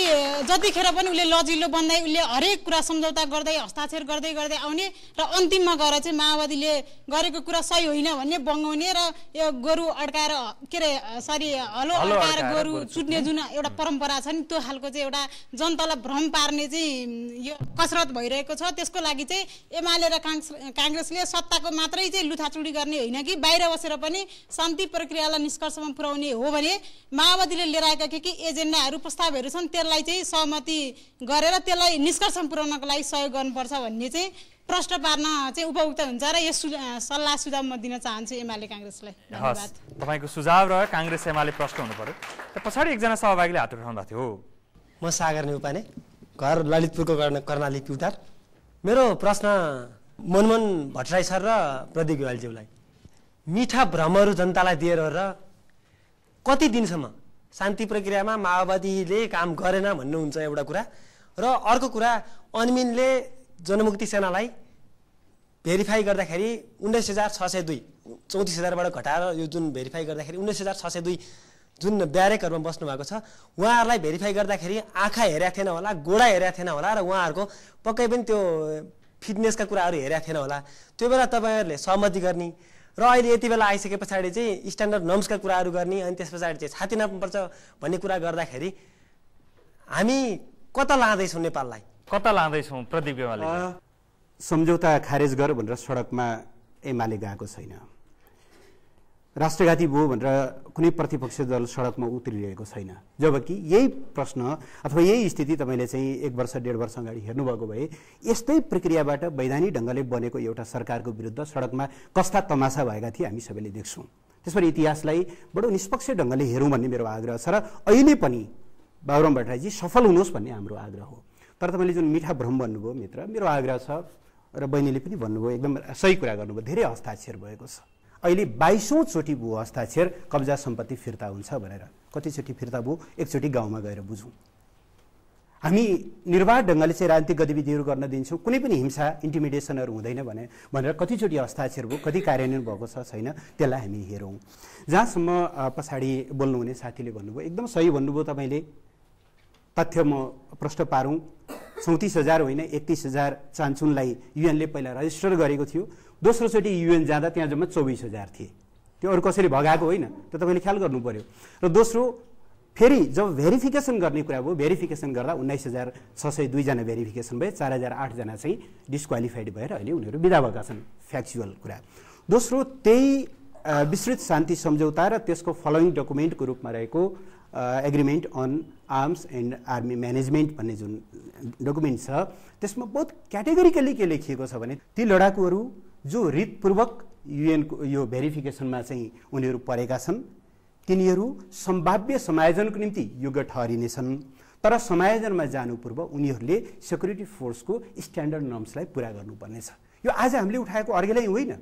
जतिखेर पनि उसले लजिलो बन्दै उसले हरेक कुरा सम्झौता गर्दै हस्ताक्षर गर्दै गर्दै आउने र अन्तिममा गएर चाहिँ माओवादीले गरेको कुरा सही होइन भन्ने बङ्गाउने र यो गोरु अड्काएर के अरे सरी हलो हटाएर गोरु चुट्ने जुन एउटा परम्परा छ नि त्यो खालको चाहिँ एउटा जनतालाई भ्रम पार्ने चाहिँ यो कसरत भइरहेको छ त्यसको लागि चाहिँ एमाले र काङ्ग्रेसले सत्ताको मात्रै चाहिँ लुथाचुडी गर्ने होइन कि बाहिर बसेर पनि शान्ति प्रक्रियालाई निष्कर्षमा पुर्याउने हो भने माओवादीले लिएर आएका के के एजेन्डाहरू प्रस्तावहरू छन् त्यसलाई चाहिँ सहमति गरेर त्यसलाई निष्कर्षमा पुर्याउनको लागि सहयोग गर्नुपर्छ भन्ने चाहिँ प्रश्न पार्न चाहिँ उपयुक्त हुन्छ र यो सल्लाह सुझाव म दिन चाहन्छु एमाले काङ्ग्रेसलाई धन्यवाद तपाईँको सुझाव र काङ्ग्रेस एमाले प्रश्न हुनु पर्यो पछाडि एकजना सहभागीले हात भएको थियो म सागर नेउपाने घर ललितपुरको कर्णाली पिउटार मेरो प्रश्न मनमोहन भट्टराई सर र प्रदीप गोवालज्यूलाई मिठा भ्रमहरू जनतालाई दिएर र कति दिनसम्म शान्ति प्रक्रियामा माओवादीले काम गरेन भन्नुहुन्छ एउटा कुरा र अर्को कुरा अनमिनले जनमुक्ति सेनालाई भेरिफाई गर्दाखेरि उन्नाइस हजार छ सय दुई चौतिस हजारबाट घटाएर यो जुन भेरिफाई गर्दाखेरि उन्नाइस हजार छ सय दुई जुन ब्यारेकहरूमा बस्नु भएको छ उहाँहरूलाई भेरिफाई गर्दाखेरि आँखा हेरेको थिएन होला गोडा हेरेको थिएन होला र उहाँहरूको पक्कै पनि त्यो फिटनेसका कुराहरू हेरेको थिएन होला त्यो बेला तपाईँहरूले सहमति गर्ने र अहिले यति बेला आइसके पछाडि चाहिँ स्ट्यान्डर्ड नर्म्सका कुराहरू गर्ने अनि त्यस पछाडि चाहिँ छाती नाप्नुपर्छ भन्ने कुरा गर्दाखेरि हामी कता लाँदैछौँ नेपाललाई कता लाँदैछौँ प्रदीप गेवाली सम्झौता खारेज गर भनेर सडकमा एमाले गएको छैन राष्ट्रघाती भयो भनेर कुनै प्रतिपक्ष दल सडकमा उत्रिरहेको छैन जबकि यही प्रश्न अथवा यही स्थिति तपाईँले चाहिँ एक वर्ष डेढ वर्ष अगाडि हेर्नुभएको भए यस्तै प्रक्रियाबाट वैधानिक ढङ्गले बनेको एउटा सरकारको विरुद्ध सडकमा कस्ता तमासा भएका थिए हामी सबैले देख्छौँ त्यसपछि इतिहासलाई बडो निष्पक्ष ढङ्गले हेरौँ भन्ने मेरो आग्रह छ र अहिले पनि बाबुराम भट्टराईजी सफल हुनुहोस् भन्ने हाम्रो आग्रह हो तर तपाईँले जुन मिठा भ्रम भन्नुभयो मित्र मेरो आग्रह छ र बहिनीले पनि भन्नुभयो एकदम सही कुरा गर्नुभयो धेरै हस्ताक्षर भएको छ अहिले बाइसौँचोटि भू हस्ताक्षर कब्जा सम्पत्ति फिर्ता हुन्छ भनेर कतिचोटि फिर्ता भयो एकचोटि गाउँमा गएर बुझौँ हामी निर्वाह ढङ्गले चाहिँ राजनीतिक गतिविधिहरू गर्न दिन्छौँ कुनै पनि हिंसा इन्टिमिडेसनहरू हुँदैन भने भनेर कतिचोटि हस्ताक्षर भयो कति कार्यान्वयन भएको छ छैन त्यसलाई हामी हेरौँ जहाँसम्म पछाडि बोल्नुहुने साथीले भन्नुभयो एकदम सही भन्नुभयो तपाईँले तथ्य म प्रश्न पारौँ चौतिस हजार होइन एकतिस हजार चान्चुनलाई युएनले पहिला रजिस्टर गरेको थियो दोस्रोचोटि युएन जाँदा त्यहाँ जम्मा चौबिस हजार थिए त्यो अरू कसरी भगाएको होइन त्यो तपाईँले ख्याल गर्नु पऱ्यो र दोस्रो फेरि जब भेरिफिकेसन गर्ने कुरा भयो भेरिफिकेसन गर्दा उन्नाइस हजार छ सय दुईजना भेरिफिकेसन भए चार हजार आठजना चाहिँ डिस्क्वालिफाइड भएर अहिले उनीहरू बिदा भएका छन् फ्याक्चुअल कुरा दोस्रो त्यही विस्तृत शान्ति सम्झौता र त्यसको फलोइङ डकुमेन्टको रूपमा रहेको agreement on arms and army management भन्ने जुन डकुमेन्ट छ त्यसमा बहुत क्याटेगोरिकली के लेखिएको छ भने ती लडाकुहरू जो रितपूर्वक युएनको यो भेरिफिकेसनमा चाहिँ उनीहरू परेका छन् तिनीहरू सम्भाव्य समायोजनको निम्ति योग्य ठहरिनेछन् तर समायोजनमा जानु पूर्व उनीहरूले सेक्युरिटी फोर्सको स्ट्यान्डर्ड नर्म्सलाई पुरा गर्नुपर्नेछ यो आज हामीले उठाएको अर्घेलै होइन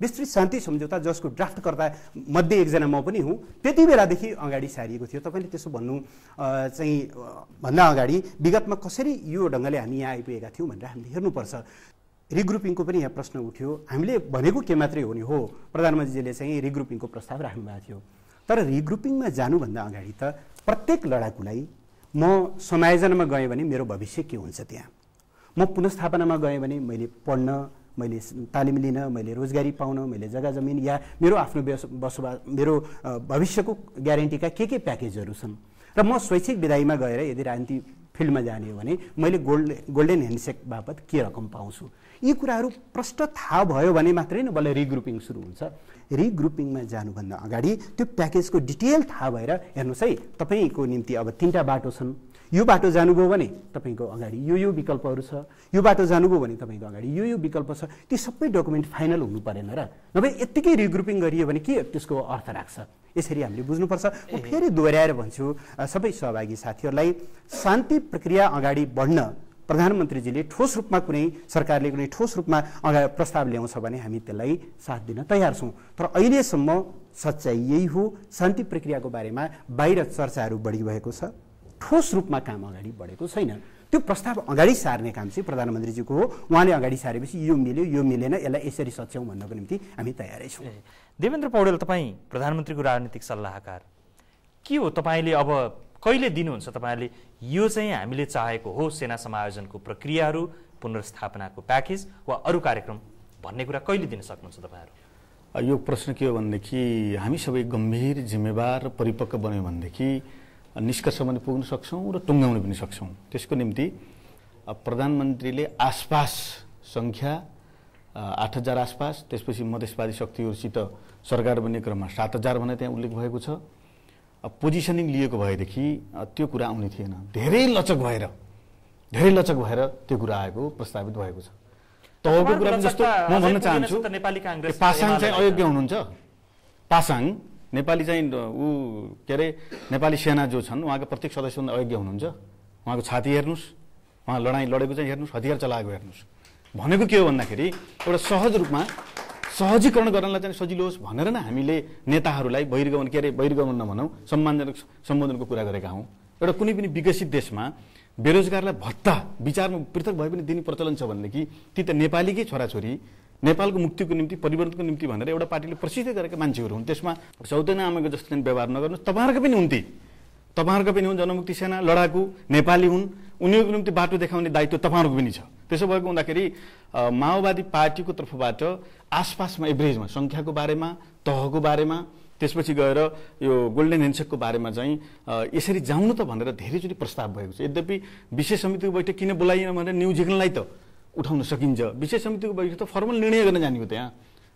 विस्तृत शान्ति सम्झौता जसको ड्राफ्टकर्ता मध्ये एकजना म पनि हुँ त्यति बेलादेखि अगाडि सारिएको थियो तपाईँले त्यसो भन्नु चाहिँ भन्दा अगाडि विगतमा कसरी यो ढङ्गले हामी यहाँ आइपुगेका थियौँ भनेर हामीले हेर्नुपर्छ रिग्रुपिङको पनि यहाँ प्रश्न उठ्यो हामीले भनेको के मात्रै हो नि हो प्रधानमन्त्रीजीले चाहिँ रिग्रुपिङको प्रस्ताव राख्नुभएको थियो तर रिग्रुपिङमा जानुभन्दा अगाडि त प्रत्येक लडाकुलाई म समायोजनमा गएँ भने मेरो भविष्य के हुन्छ त्यहाँ म पुनस्थापनामा गएँ भने मैले पढ्न मैले तालिम लिन मैले रोजगारी पाउन मैले जग्गा जमिन या मेरो आफ्नो बसोबा मेरो भविष्यको ग्यारेन्टीका के के प्याकेजहरू छन् र म स्वैच्छिक विधाईमा गएर यदि राजनीति फिल्डमा जाने हो भने मैले गोल्ड गोल्डेन ह्यान्डसेक बापत के रकम पाउँछु यी कुराहरू प्रष्ट थाहा भयो भने मात्रै नै बल्ल रिग्रुपिङ सुरु हुन्छ रिग्रुपिङमा जानुभन्दा अगाडि त्यो प्याकेजको डिटेल थाहा भएर हेर्नुहोस् है तपाईँको निम्ति अब तिनवटा बाटो छन् यो बाटो जानुभयो भने तपाईँको अगाडि यो यो विकल्पहरू छ यो बाटो जानुभयो भने तपाईँको अगाडि यो यो विकल्प छ त्यो सबै डकुमेन्ट फाइनल हुनु परेन र नभए यत्तिकै रिग्रुपिङ गरियो भने के त्यसको अर्थ राख्छ यसरी हामीले बुझ्नुपर्छ म फेरि दोहोऱ्याएर भन्छु सबै सहभागी साथीहरूलाई शान्ति प्रक्रिया अगाडि बढ्न प्रधानमन्त्रीजीले ठोस रूपमा कुनै सरकारले कुनै ठोस रूपमा अगा प्रस्ताव ल्याउँछ भने हामी त्यसलाई साथ दिन तयार छौँ तर अहिलेसम्म सच्चाइ यही हो शान्ति प्रक्रियाको बारेमा बाहिर चर्चाहरू बढी भएको छ ठोस रूपमा काम अगाडि बढेको छैन त्यो प्रस्ताव अगाडि सार्ने काम चाहिँ प्रधानमन्त्रीजीको हो उहाँले अगाडि सारेपछि यो मिल्यो यो मिलेन यसलाई यसरी सच्याउँ भन्नको निम्ति हामी तयारै छौँ देवेन्द्र पौडेल तपाईँ प्रधानमन्त्रीको राजनीतिक सल्लाहकार के हो तपाईँले अब कहिले दिनुहुन्छ तपाईँहरूले यो चाहिँ हामीले चाहेको हो सेना समायोजनको प्रक्रियाहरू पुनर्स्थापनाको प्याकेज वा अरू कार्यक्रम भन्ने कुरा कहिले दिन सक्नुहुन्छ तपाईँहरू यो प्रश्न के हो भनेदेखि हामी सबै गम्भीर जिम्मेवार परिपक्व बन्यौँ भनेदेखि निष्कर्षमा पनि पुग्न सक्छौँ र टुङ्गाउन पनि सक्छौँ त्यसको निम्ति प्रधानमन्त्रीले आसपास सङ्ख्या आठ हजार आसपास त्यसपछि मधेसवादी शक्तिहरूसित सरकार बन्ने क्रममा सात हजार भनेर त्यहाँ उल्लेख भएको छ पोजिसनिङ लिएको भएदेखि त्यो कुरा आउने थिएन धेरै लचक भएर धेरै लचक भएर त्यो कुरा आएको प्रस्तावित भएको छ तबको कुरा जस्तो म भन्न चाहन्छु पासाङ चाहिँ अयोग्य हुनुहुन्छ पासाङ नेपाली चाहिँ ऊ के अरे नेपाली सेना जो छन् उहाँको प्रत्येक सदस्यभन्दा अयोग्य हुनुहुन्छ उहाँको छाती हेर्नुहोस् उहाँ लडाइँ लडेको चाहिँ हेर्नुहोस् हतियार चलाएको हेर्नुहोस् भनेको के हो भन्दाखेरि एउटा सहज रूपमा सहजीकरण गर्नलाई चाहिँ सजिलो होस् भनेर नै हामीले नेताहरूलाई बहिर्गमन के अरे बहिर्गमन नभनौँ सम्मानजनक सम्बोधनको कुरा गरेका हौँ एउटा कुनै पनि विकसित देशमा बेरोजगारलाई भत्ता विचारमा पृथक भए पनि दिने प्रचलन छ भनेदेखि ती त नेपालीकै छोराछोरी नेपालको मुक्तिको निम्ति परिवर्तनको निम्ति भनेर एउटा पार्टीले प्रसिद्ध गरेका मान्छेहरू हुन् त्यसमा सौतेना आमाको जस्तो व्यवहार नगर्नुहोस् तपाईँहरूको पनि हुन् ती तपाईँहरूको पनि हुन् जनमुक्ति सेना लडाकु नेपाली हुन् उनीहरूको निम्ति बाटो देखाउने दायित्व तपाईँहरूको पनि छ त्यसो भएको हुँदाखेरि माओवादी पार्टीको तर्फबाट आसपासमा एभरेजमा सङ्ख्याको बारेमा तहको बारेमा त्यसपछि गएर यो गोल्डन ह्यान्डसेकको बारेमा चाहिँ यसरी जाउनु त भनेर धेरैचोटि प्रस्ताव भएको छ यद्यपि विशेष समितिको बैठक किन बोलाइएन भनेर न्युजिल्यान्डलाई त उठाउन सकिन्छ विशेष समितिको बैठक त फर्मल निर्णय गर्न जाने हो त्यहाँ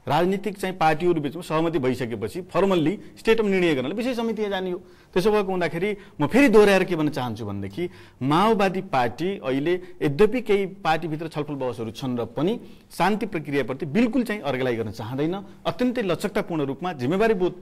राजनीतिक चाहिँ पार्टीहरू बिचमा सहमति भइसकेपछि फर्मल्ली स्टेटमा निर्णय गर्नलाई विशेष समिति यहाँ जाने हो त्यसो भएको हुँदाखेरि म फेरि दोहोऱ्याएर के भन्न चाहन्छु भनेदेखि माओवादी पार्टी अहिले यद्यपि केही पार्टीभित्र छलफल बहसहरू छन् र पनि शान्ति प्रक्रियाप्रति बिल्कुल चाहिँ अर्गलाइ गर्न चाहँदैन अत्यन्तै लचकतापूर्ण रूपमा जिम्मेवारी बोध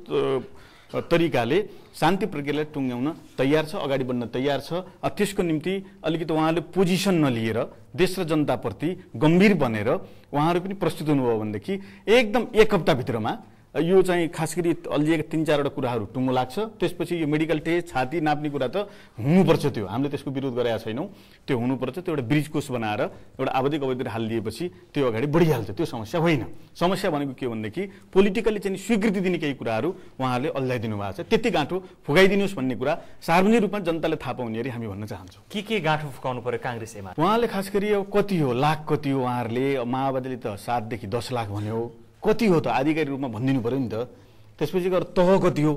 तरिकाले शान्ति प्रक्रियालाई टुङ्ग्याउन तयार छ अगाडि बढ्न तयार छ त्यसको निम्ति अलिकति उहाँले पोजिसन नलिएर देश र जनताप्रति गम्भीर बनेर उहाँहरू पनि प्रस्तुत हुनुभयो भनेदेखि एकदम एक हप्ताभित्रमा यो चाहिँ खास गरी अल्झिएका तिन चारवटा कुराहरू टुङ्गो लाग्छ त्यसपछि यो मेडिकल टेस्ट छाती नाप्ने कुरा त हुनुपर्छ त्यो हामीले त्यसको विरोध गरेका छैनौँ त्यो हुनुपर्छ त्यो एउटा ब्रिज कोष बनाएर एउटा आवधिक अवधि हालिदिएपछि त्यो अगाडि बढिहाल्छ त्यो समस्या होइन समस्या भनेको के भनेदेखि पोलिटिकल्ली चाहिँ स्वीकृति दिने केही कुराहरू उहाँहरूले अल्झाइदिनु भएको छ त्यति गाँठो फुकाइदिनुहोस् भन्ने कुरा सार्वजनिक रूपमा जनताले थाहा पाउने अरे हामी भन्न चाहन्छौँ के के गाँठो फुकाउनु पऱ्यो काङ्ग्रेस उहाँले खास गरी कति हो लाख कति हो उहाँहरूले माओवादीले त सातदेखि दस लाख भन्यो कति हो त आधिकारिक रूपमा भनिदिनु पऱ्यो नि त त्यसपछि गएर तह कति हो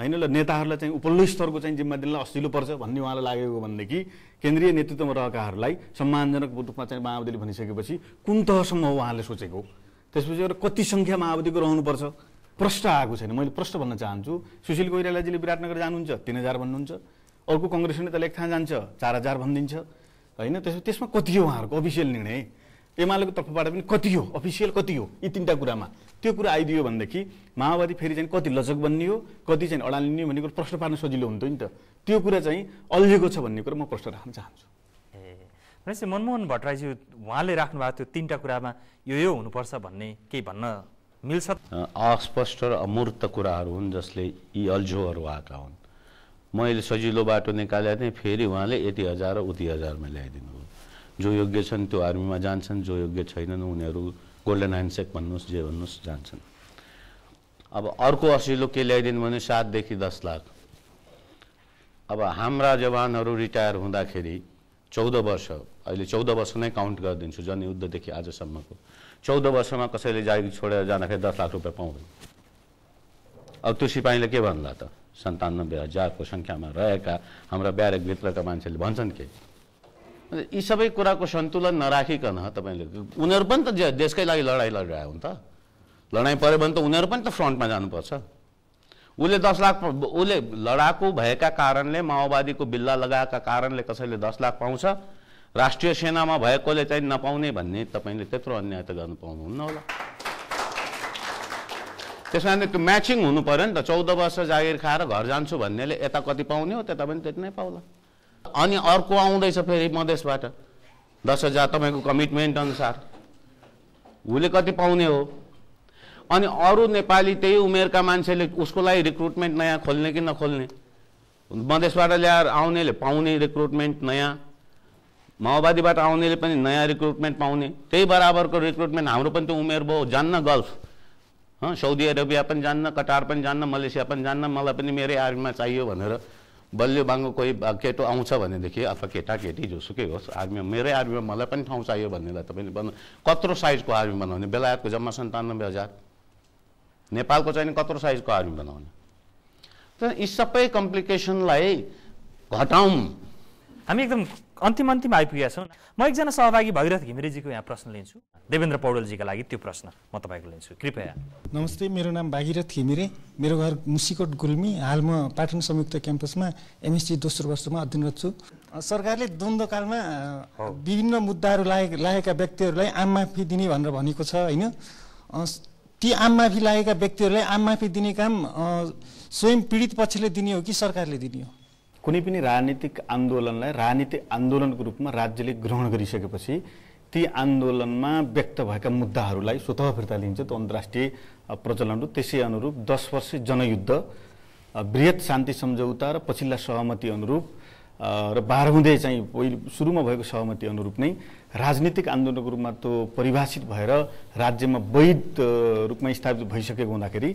होइन ल नेताहरूलाई चाहिँ उपल्लो स्तरको चाहिँ जिम्मा दिनलाई अस्तिलो पर्छ भन्ने उहाँलाई लागेको भनेदेखि केन्द्रीय नेतृत्वमा रहेकाहरूलाई सम्मानजनक रूपमा चाहिँ माओवादीले भनिसकेपछि कुन तहसम्म हो उहाँले सोचेको त्यसपछि गएर कति सङ्ख्या माओवादीको रहनुपर्छ प्रश्न आएको छैन मैले प्रश्न भन्न चाहन्छु सुशील कोइरालाजीले विराटनगर जानुहुन्छ तिन हजार भन्नुहुन्छ अर्को कङ्ग्रेस नेताले एक थाहा जान्छ चार हजार भनिदिन्छ होइन त्यसमा त्यसमा कति हो उहाँहरूको अफिसियल निर्णय एमालेको तर्फबाट पनि कति हो अफिसियल कति हो यी तिनवटा कुरामा त्यो कुरा आइदियो भनेदेखि माओवादी फेरि चाहिँ कति लजक बन्ने हो कति चाहिँ अडालिने भन्ने कुरो प्रश्न पार्न सजिलो हुन्थ्यो नि त त्यो कुरा चाहिँ अल्झेको छ भन्ने कुरा म प्रश्न राख्न चाहन्छु ए भनेपछि मनमोहन भट्टराईज्यू उहाँले राख्नु भएको त्यो तिनवटा कुरामा यो यो हुनुपर्छ भन्ने केही भन्न मिल्छ अस्पष्ट र अमूर्त कुराहरू हुन् जसले यी अल्झोहरू आएका हुन् मैले सजिलो बाटो निकाले नै फेरि उहाँले यति हजार उति हजारमा ल्याइदिनु जो योग्य छन् त्यो आर्मीमा जान्छन् जो योग्य छैनन् उनीहरू गोल्डन ह्यान्डसेक भन्नुहोस् जे भन्नुहोस् जान्छन् अब अर्को असिलो के ल्याइदिनु भने सातदेखि दस लाख अब हाम्रा जवानहरू रिटायर हुँदाखेरि चौध वर्ष अहिले चौध वर्ष नै काउन्ट गरिदिन्छु जनयुद्धदेखि आजसम्मको चौध वर्षमा कसैले जागिर छोडेर जाँदाखेरि दस लाख रुपियाँ पाउँदैन अब त्यो सिपाहीले के भन्ला त सन्तानब्बे हजारको सङ्ख्यामा रहेका हाम्रा ब्यारेकभित्रका मान्छेले भन्छन् के यी सबै कुराको सन्तुलन नराखिकन तपाईँले उनीहरू पनि त देशकै लागि लडाइँ लडिरहेको हुन् त लडाइँ पऱ्यो भने त उनीहरू पनि त फ्रन्टमा जानुपर्छ उसले दस लाख उसले लडाकु भएका कारणले माओवादीको बिल्ला लगाएका कारणले कसैले दस लाख पाउँछ राष्ट्रिय सेनामा भएकोले चाहिँ नपाउने भन्ने तपाईँले त्यत्रो अन्याय त गर्नु पाउनुहुन्न होला त्यस कारणले त्यो म्याचिङ हुनु पऱ्यो नि त चौध वर्ष जागिर खाएर घर जान्छु भन्नेले यता कति पाउने हो त्यता पनि त्यति नै पाउला अनि अर्को आउँदैछ फेरि मधेसबाट दस हजार तपाईँको कमिटमेन्ट अनुसार उसले कति पाउने हो अनि अरू नेपाली त्यही उमेरका मान्छेले उसको लागि रिक्रुटमेन्ट नयाँ खोल्ने कि नखोल्ने मधेसबाट ल्याएर आउनेले पाउने रिक्रुटमेन्ट नयाँ माओवादीबाट आउनेले पनि नयाँ रिक्रुटमेन्ट पाउने त्यही बराबरको रिक्रुटमेन्ट हाम्रो पनि त्यो उमेर भयो जान्न गल्फ सौदी अरेबिया पनि जान्न कटार पनि जान्न मलेसिया पनि जान्न मलाई पनि मेरै आर्मीमा चाहियो भनेर बलियो बाङ्गो कोही केटो आउँछ भनेदेखि अथवा केटा केटी जोसुकै होस् आर्मी मेरै आर्मीमा मलाई पनि ठाउँ चाहियो भन्नेलाई तपाईँले बन कत्रो साइजको आर्मी बनाउने बेलायतको जम्मा सन्तानब्बे हजार नेपालको चाहिँ कत्रो साइजको आर्मी बनाउने त यी सबै कम्प्लिकेसनलाई घटाउँ हामी एकदम अन्तिम अन्तिम आइपुगेका छौँ म एकजना सहभागी भगिरथ घिमिरेजीको यहाँ प्रश्न लिन्छु देवेन्द्र पौडेलजीका लागि त्यो प्रश्न म तपाईँको लिन्छु कृपया नमस्ते मेरो नाम भागीरथ घिमिरे मेरो घर मुसिकोट गुल्मी हाल म पाटन संयुक्त क्याम्पसमा एमएससी दोस्रो वर्षमा अध्ययनरत छु सरकारले द्वन्द्वकालमा विभिन्न मुद्दाहरू लागेका व्यक्तिहरूलाई आम माफी दिने भनेर भनेको छ होइन ती आम माफी लागेका व्यक्तिहरूलाई आम माफी दिने काम स्वयं पीडित पक्षले दिने हो कि सरकारले दिने हो कुनै पनि राजनीतिक आन्दोलनलाई राजनीतिक आन्दोलनको रूपमा राज्यले ग्रहण गरिसकेपछि ती आन्दोलनमा व्यक्त भएका मुद्दाहरूलाई स्वत फिर्ता लिइन्छ त्यो अन्तर्राष्ट्रिय प्रचलन त्यसै अनुरूप दस वर्ष जनयुद्ध वृहत शान्ति सम्झौता र पछिल्ला सहमति अनुरूप र हुँदै चाहिँ पहिलो सुरुमा भएको सहमति अनुरूप नै राजनीतिक आन्दोलनको रूपमा त्यो परिभाषित भएर राज्यमा वैध रूपमा स्थापित भइसकेको हुँदाखेरि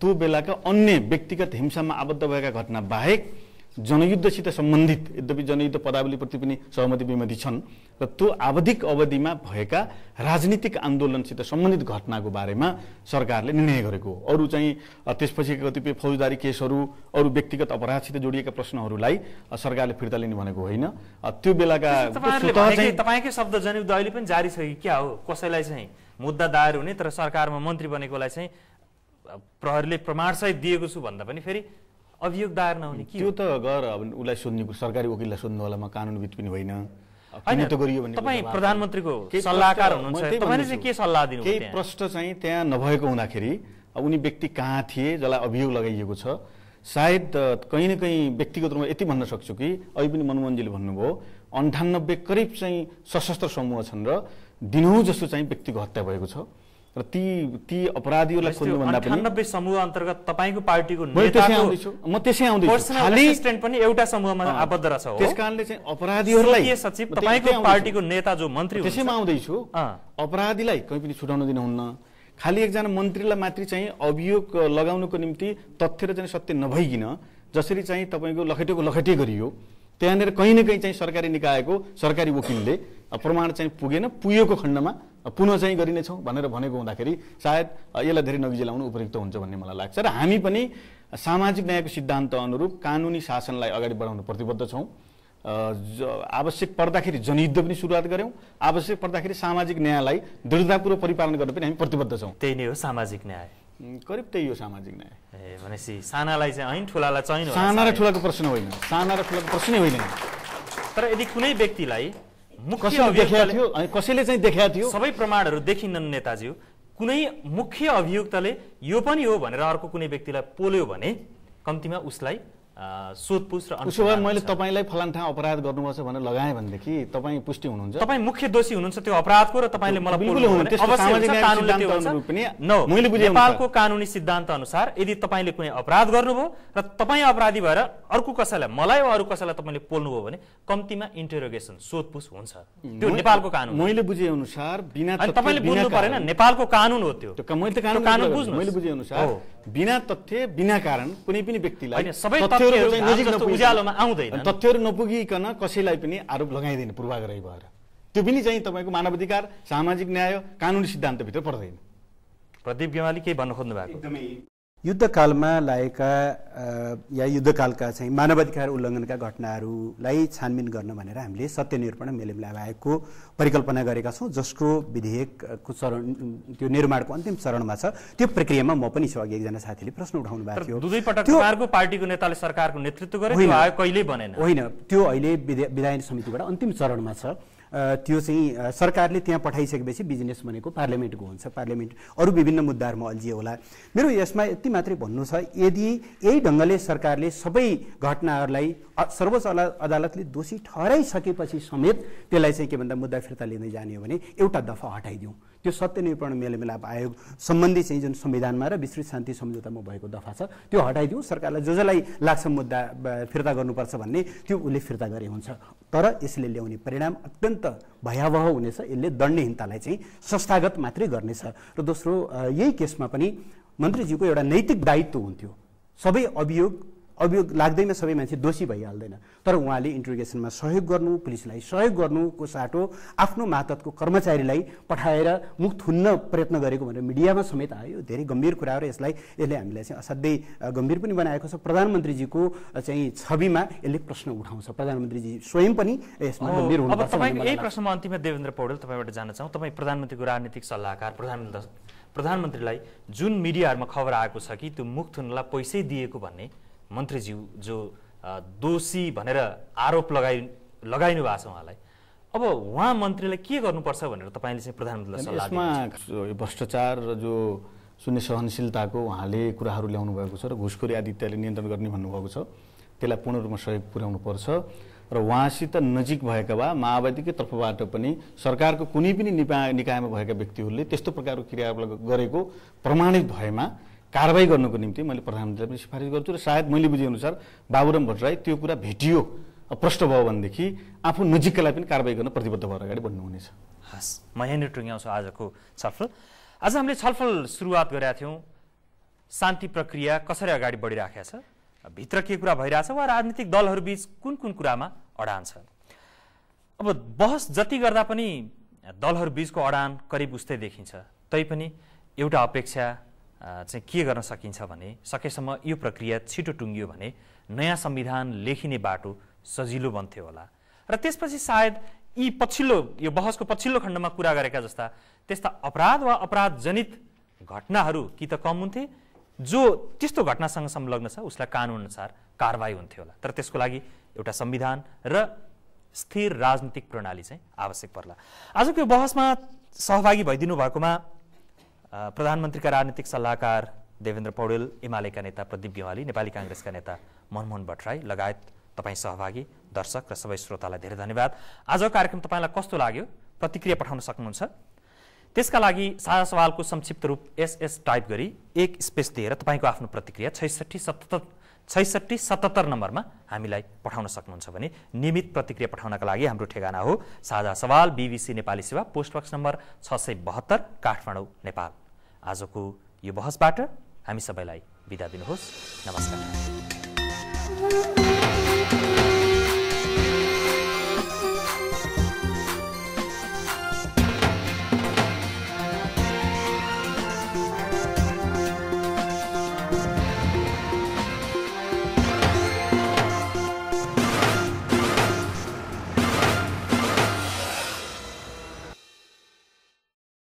त्यो बेलाका अन्य व्यक्तिगत हिंसामा आबद्ध भएका घटना बाहेक जनयुद्धसित सम्बन्धित यद्यपि जनयुद्ध पदावलीप्रति पनि सहमति विमति छन् र त्यो आवधिक अवधिमा भएका राजनीतिक आन्दोलनसित सम्बन्धित घटनाको बारेमा सरकारले निर्णय गरेको हो अरू चाहिँ त्यसपछि कतिपय फौजदारी केसहरू अरू व्यक्तिगत अपराधसित जोडिएका प्रश्नहरूलाई सरकारले फिर्ता लिने भनेको होइन त्यो बेलाका तपाईँकै शब्द जनयुद्ध अहिले पनि जारी छ कि क्या हो कसैलाई चाहिँ मुद्दा दायर हुने तर सरकारमा मन्त्री बनेकोलाई चाहिँ प्रहरीले प्रमाणसहित दिएको छु भन्दा पनि फेरि अभियोग दायर नहुने त्यो त गर अब उसलाई सोध्ने सरकारी वकिललाई सोध्नु होलामा कानुनविद पनि होइन तपाईँ प्रधानमन्त्रीको सल्लाहकार हुनुहुन्छ के सल्लाह दिनु केही प्रश्न चाहिँ त्यहाँ नभएको हुँदाखेरि उनी व्यक्ति कहाँ थिए जसलाई अभियोग लगाइएको छ सायद कहीँ न कहीँ व्यक्तिगत रूपमा यति भन्न सक्छु कि अहिले पनि मनमोहनजीले भन्नुभयो अन्ठानब्बे करिब चाहिँ सशस्त्र समूह छन् र दिनहुँ जस्तो चाहिँ व्यक्तिको हत्या भएको छ र ती ती अपराधीहरूलाई भन्दा पनि अन्ठानब्बे समूह अन्तर्गत तपाईँको पार्टीको म त्यसै आउँदैछु पनि एउटा समूहमा आबद्ध रहेछ त्यस कारणले चाहिँ अपराधीहरूलाई सचिव तपाईँको पार्टीको नेता जो मन्त्री त्यसैमा आउँदैछु अपराधीलाई कहीँ पनि छुटाउन दिनुहुन्न खालि एकजना मन्त्रीलाई मात्रै चाहिँ अभियोग लगाउनुको निम्ति तथ्य र चाहिँ सत्य नभइकन जसरी चाहिँ तपाईँको लखेटेको लखेटे गरियो त्यहाँनिर कहीँ न कहीँ चाहिँ सरकारी निकायको सरकारी वकिलले प्रमाण चाहिँ पुगेन पुगेको खण्डमा पुनः चाहिँ गरिनेछौँ भनेर भनेको हुँदाखेरि सायद यसलाई धेरै नगिजिलाउनु उपयुक्त हुन्छ भन्ने मलाई लाग्छ र हामी पनि सामाजिक न्यायको सिद्धान्त अनुरूप कानुनी शासनलाई अगाडि बढाउन प्रतिबद्ध छौँ आवश्यक पर्दाखेरि जनयुद्ध पनि सुरुवात गऱ्यौँ आवश्यक पर्दाखेरि सामाजिक न्यायलाई दृढतापूर्वक परिपालन गर्न पनि हामी प्रतिबद्ध छौँ त्यही नै हो सामाजिक न्याय करिब त्यही हो सामाजिक न्याय ए भनेपछि सानालाई चाहिँ ठुलालाई चाहिँ साना र ठुलाको प्रश्न होइन साना र ठुलाको प्रश्नै होइन तर यदि कुनै व्यक्तिलाई मुख्य अभियुक्त कसैले चाहिँ देखाएको थियो सबै प्रमाणहरू देखिनन् नेताजी कुनै मुख्य अभियुक्तले यो पनि हो भनेर अर्को कुनै व्यक्तिलाई पोल्यो भने कम्तीमा उसलाई सोधपुछ र उसो भए मैले तपाईँलाई फलान ठाउँ अपराध गर्नुपर्छ भनेर लगाएँ भनेदेखि तपाईँ पुष्टि हुनुहुन्छ तपाईँ मुख्य दोषी हुनुहुन्छ त्यो अपराधको र तपाईँले मलाई नेपालको कानुनी सिद्धान्त अनुसार यदि तपाईँले कुनै अपराध गर्नुभयो र तपाईँ अपराधी भएर अर्को कसैलाई मलाई वा अरू कसैलाई तपाईँले पोल्नुभयो भने कम्तीमा इन्टेरोगेसन सोधपुछ हुन्छ त्यो नेपालको कानुन मैले बुझे अनुसार बिना तपाईँले बुझ्नु परेन नेपालको कानुन हो त्यो मैले बुझे अनुसार बिना तथ्य बिना कारण कुनै पनि व्यक्तिलाई सबै तथ्यहरू नजिक उज्यालोमा आउँदैन तथ्यहरू नपुगिकन कसैलाई पनि आरोप लगाइदिने पूर्वाग्रही भएर त्यो पनि चाहिँ तपाईँको मानवाधिकार सामाजिक न्याय कानुनी सिद्धान्तभित्र पर्दैन प्रदीप गेवाली केही भन्न खोज्नु भएको एकदमै युद्धकालमा लागेका या युद्धकालका चाहिँ मानवाधिकार उल्लङ्घनका घटनाहरूलाई छानबिन गर्न भनेर हामीले सत्यनिरूपण मेलेमलाई आयोगको परिकल्पना गरेका छौँ जसको विधेयकको चरण त्यो निर्माणको अन्तिम चरणमा छ त्यो प्रक्रियामा म पनि छु अघि एकजना साथीले प्रश्न उठाउनु भएको थियो पार्टीको नेताले सरकारको नेतृत्व गरे होइन कहिल्यै बनेन होइन त्यो अहिले विधायन समितिबाट अन्तिम चरणमा छ त्यो चाहिँ सरकारले त्यहाँ पठाइसकेपछि बिजनेस भनेको पार्लियामेन्टको हुन्छ पार्लियामेन्ट अरू विभिन्न मुद्दाहरूमा अल्झियो होला मेरो यसमा यति मात्रै भन्नु छ यदि यही ढङ्गले सरकारले सबै घटनाहरूलाई सर्वोच्च अदालतले दोषी ठहराइसकेपछि समेत त्यसलाई चाहिँ के भन्दा मुद्दा फिर्ता लिँदै जाने हो भने एउटा दफा हटाइदिउँ त्यो निरूपण मेलमिलाप आयोग सम्बन्धी चाहिँ जुन संविधानमा र विस्तृत शान्ति सम्झौतामा भएको दफा छ त्यो हटाइदिउँ सरकारलाई जो जसलाई लाग्छ मुद्दा फिर्ता गर्नुपर्छ भन्ने त्यो उसले फिर्ता गरे हुन्छ तर यसले ल्याउने परिणाम अत्यन्त भयावह हुनेछ यसले दण्डहीनतालाई चाहिँ संस्थागत मात्रै गर्नेछ र दोस्रो यही केसमा पनि मन्त्रीज्यूको एउटा नैतिक दायित्व हुन्थ्यो सबै अभियोग अभियोग लाग्दैन सबै मान्छे दोषी भइहाल्दैन तर उहाँले इन्ट्रोगेसनमा सहयोग गर्नु पुलिसलाई सहयोग गर्नुको साटो आफ्नो मातहतको कर्मचारीलाई पठाएर मुख थुन्न प्रयत्न गरेको भनेर मिडियामा समेत आयो धेरै गम्भीर कुरा हो र यसलाई यसले हामीलाई चाहिँ असाध्यै गम्भीर पनि बनाएको छ प्रधानमन्त्रीजीको चाहिँ छविमा यसले प्रश्न उठाउँछ प्रधानमन्त्रीजी स्वयं पनि यसमा गम्भीर हुनुपर्छ यही प्रश्नमा अन्तिममा देवेन्द्र पौडेल तपाईँबाट जान चाहौँ तपाईँ प्रधानमन्त्रीको राजनीतिक सल्लाहकार प्रधानमन्त्री प्रधानमन्त्रीलाई जुन मिडियाहरूमा खबर आएको छ कि त्यो मुख थुन्नलाई पैसै दिएको भन्ने मन्त्रीज्यू जो दोषी भनेर आरोप लगाइ लगाइनु भएको छ उहाँलाई अब उहाँ मन्त्रीलाई के गर्नुपर्छ भनेर तपाईँले चाहिँ प्रधानमन्त्रीलाई यसमा भ्रष्टाचार जो शून्य सहनशीलताको उहाँले कुराहरू ल्याउनु भएको छ र घुसखोरी आदि इत्यादि नियन्त्रण गर्ने भन्नुभएको छ त्यसलाई पूर्ण रूपमा सहयोग पुर्याउनु पर्छ र उहाँसित नजिक भएका वा माओवादीकै तर्फबाट पनि सरकारको कुनै पनि निकायमा भएका व्यक्तिहरूले त्यस्तो प्रकारको क्रियाकलाप गरेको प्रमाणित भएमा कारवाही गर्नको निम्ति मैले प्रधानमन्त्रीलाई पनि सिफारिस गर्छु र सायद मैले बुझेअनुसार बाबुराम भट्टराई त्यो कुरा भेटियो प्रश्न भयो भनेदेखि आफू नजिकैलाई पनि कारवाही गर्न प्रतिबद्ध भएर अगाडि बढ्नुहुनेछ हस् म यहाँनिर टुङ्ग्याउँछु आजको छलफल आज हामीले छलफल सुरुवात गरेका थियौँ शान्ति प्रक्रिया कसरी अगाडि बढिराखेको छ भित्र के कुरा भइरहेछ वा राजनीतिक दलहरूबीच कुन कुन कुरामा अडान छ अब बहस जति गर्दा पनि दलहरूबीचको अडान करिब उस्तै देखिन्छ तैपनि एउटा अपेक्षा चाहिँ के गर्न सकिन्छ भने सकेसम्म यो प्रक्रिया छिटो टुङ्गियो भने नयाँ संविधान लेखिने बाटो सजिलो बन्थ्यो होला र त्यसपछि सायद यी पछिल्लो यो बहसको पछिल्लो खण्डमा कुरा गरेका जस्ता त्यस्ता अपराध वा अपराध जनित घटनाहरू कि त कम हुन्थे जो त्यस्तो घटनासँग संलग्न छ उसलाई कानुनअनुसार कारवाही हुन्थ्यो होला तर त्यसको लागि एउटा संविधान र स्थिर राजनीतिक प्रणाली चाहिँ आवश्यक पर्ला आजको यो बहसमा सहभागी भइदिनु भएकोमा प्रधानमन्त्रीका राजनीतिक सल्लाहकार देवेन्द्र पौडेल एमालेका नेता प्रदीप गेवाली नेपाली काङ्ग्रेसका नेता मनमोहन भट्टराई लगायत तपाईँ सहभागी दर्शक र सबै श्रोतालाई धेरै धन्यवाद आजको कार्यक्रम तपाईँलाई कस्तो लाग्यो प्रतिक्रिया पठाउन सक्नुहुन्छ त्यसका लागि साझा सवालको संक्षिप्त रूप एसएस टाइप गरी एक स्पेस दिएर तपाईँको आफ्नो प्रतिक्रिया छैसठी सतहत्तर छैसठी सतहत्तर नम्बरमा हामीलाई पठाउन सक्नुहुन्छ भने नियमित प्रतिक्रिया पठाउनका लागि हाम्रो ठेगाना हो साझा सवाल बिबिसी नेपाली सेवा पोस्ट बक्स नम्बर छ सय बहत्तर काठमाडौँ नेपाल आजको यो बहसबाट हामी सबैलाई बिदा दिनुहोस् नमस्कार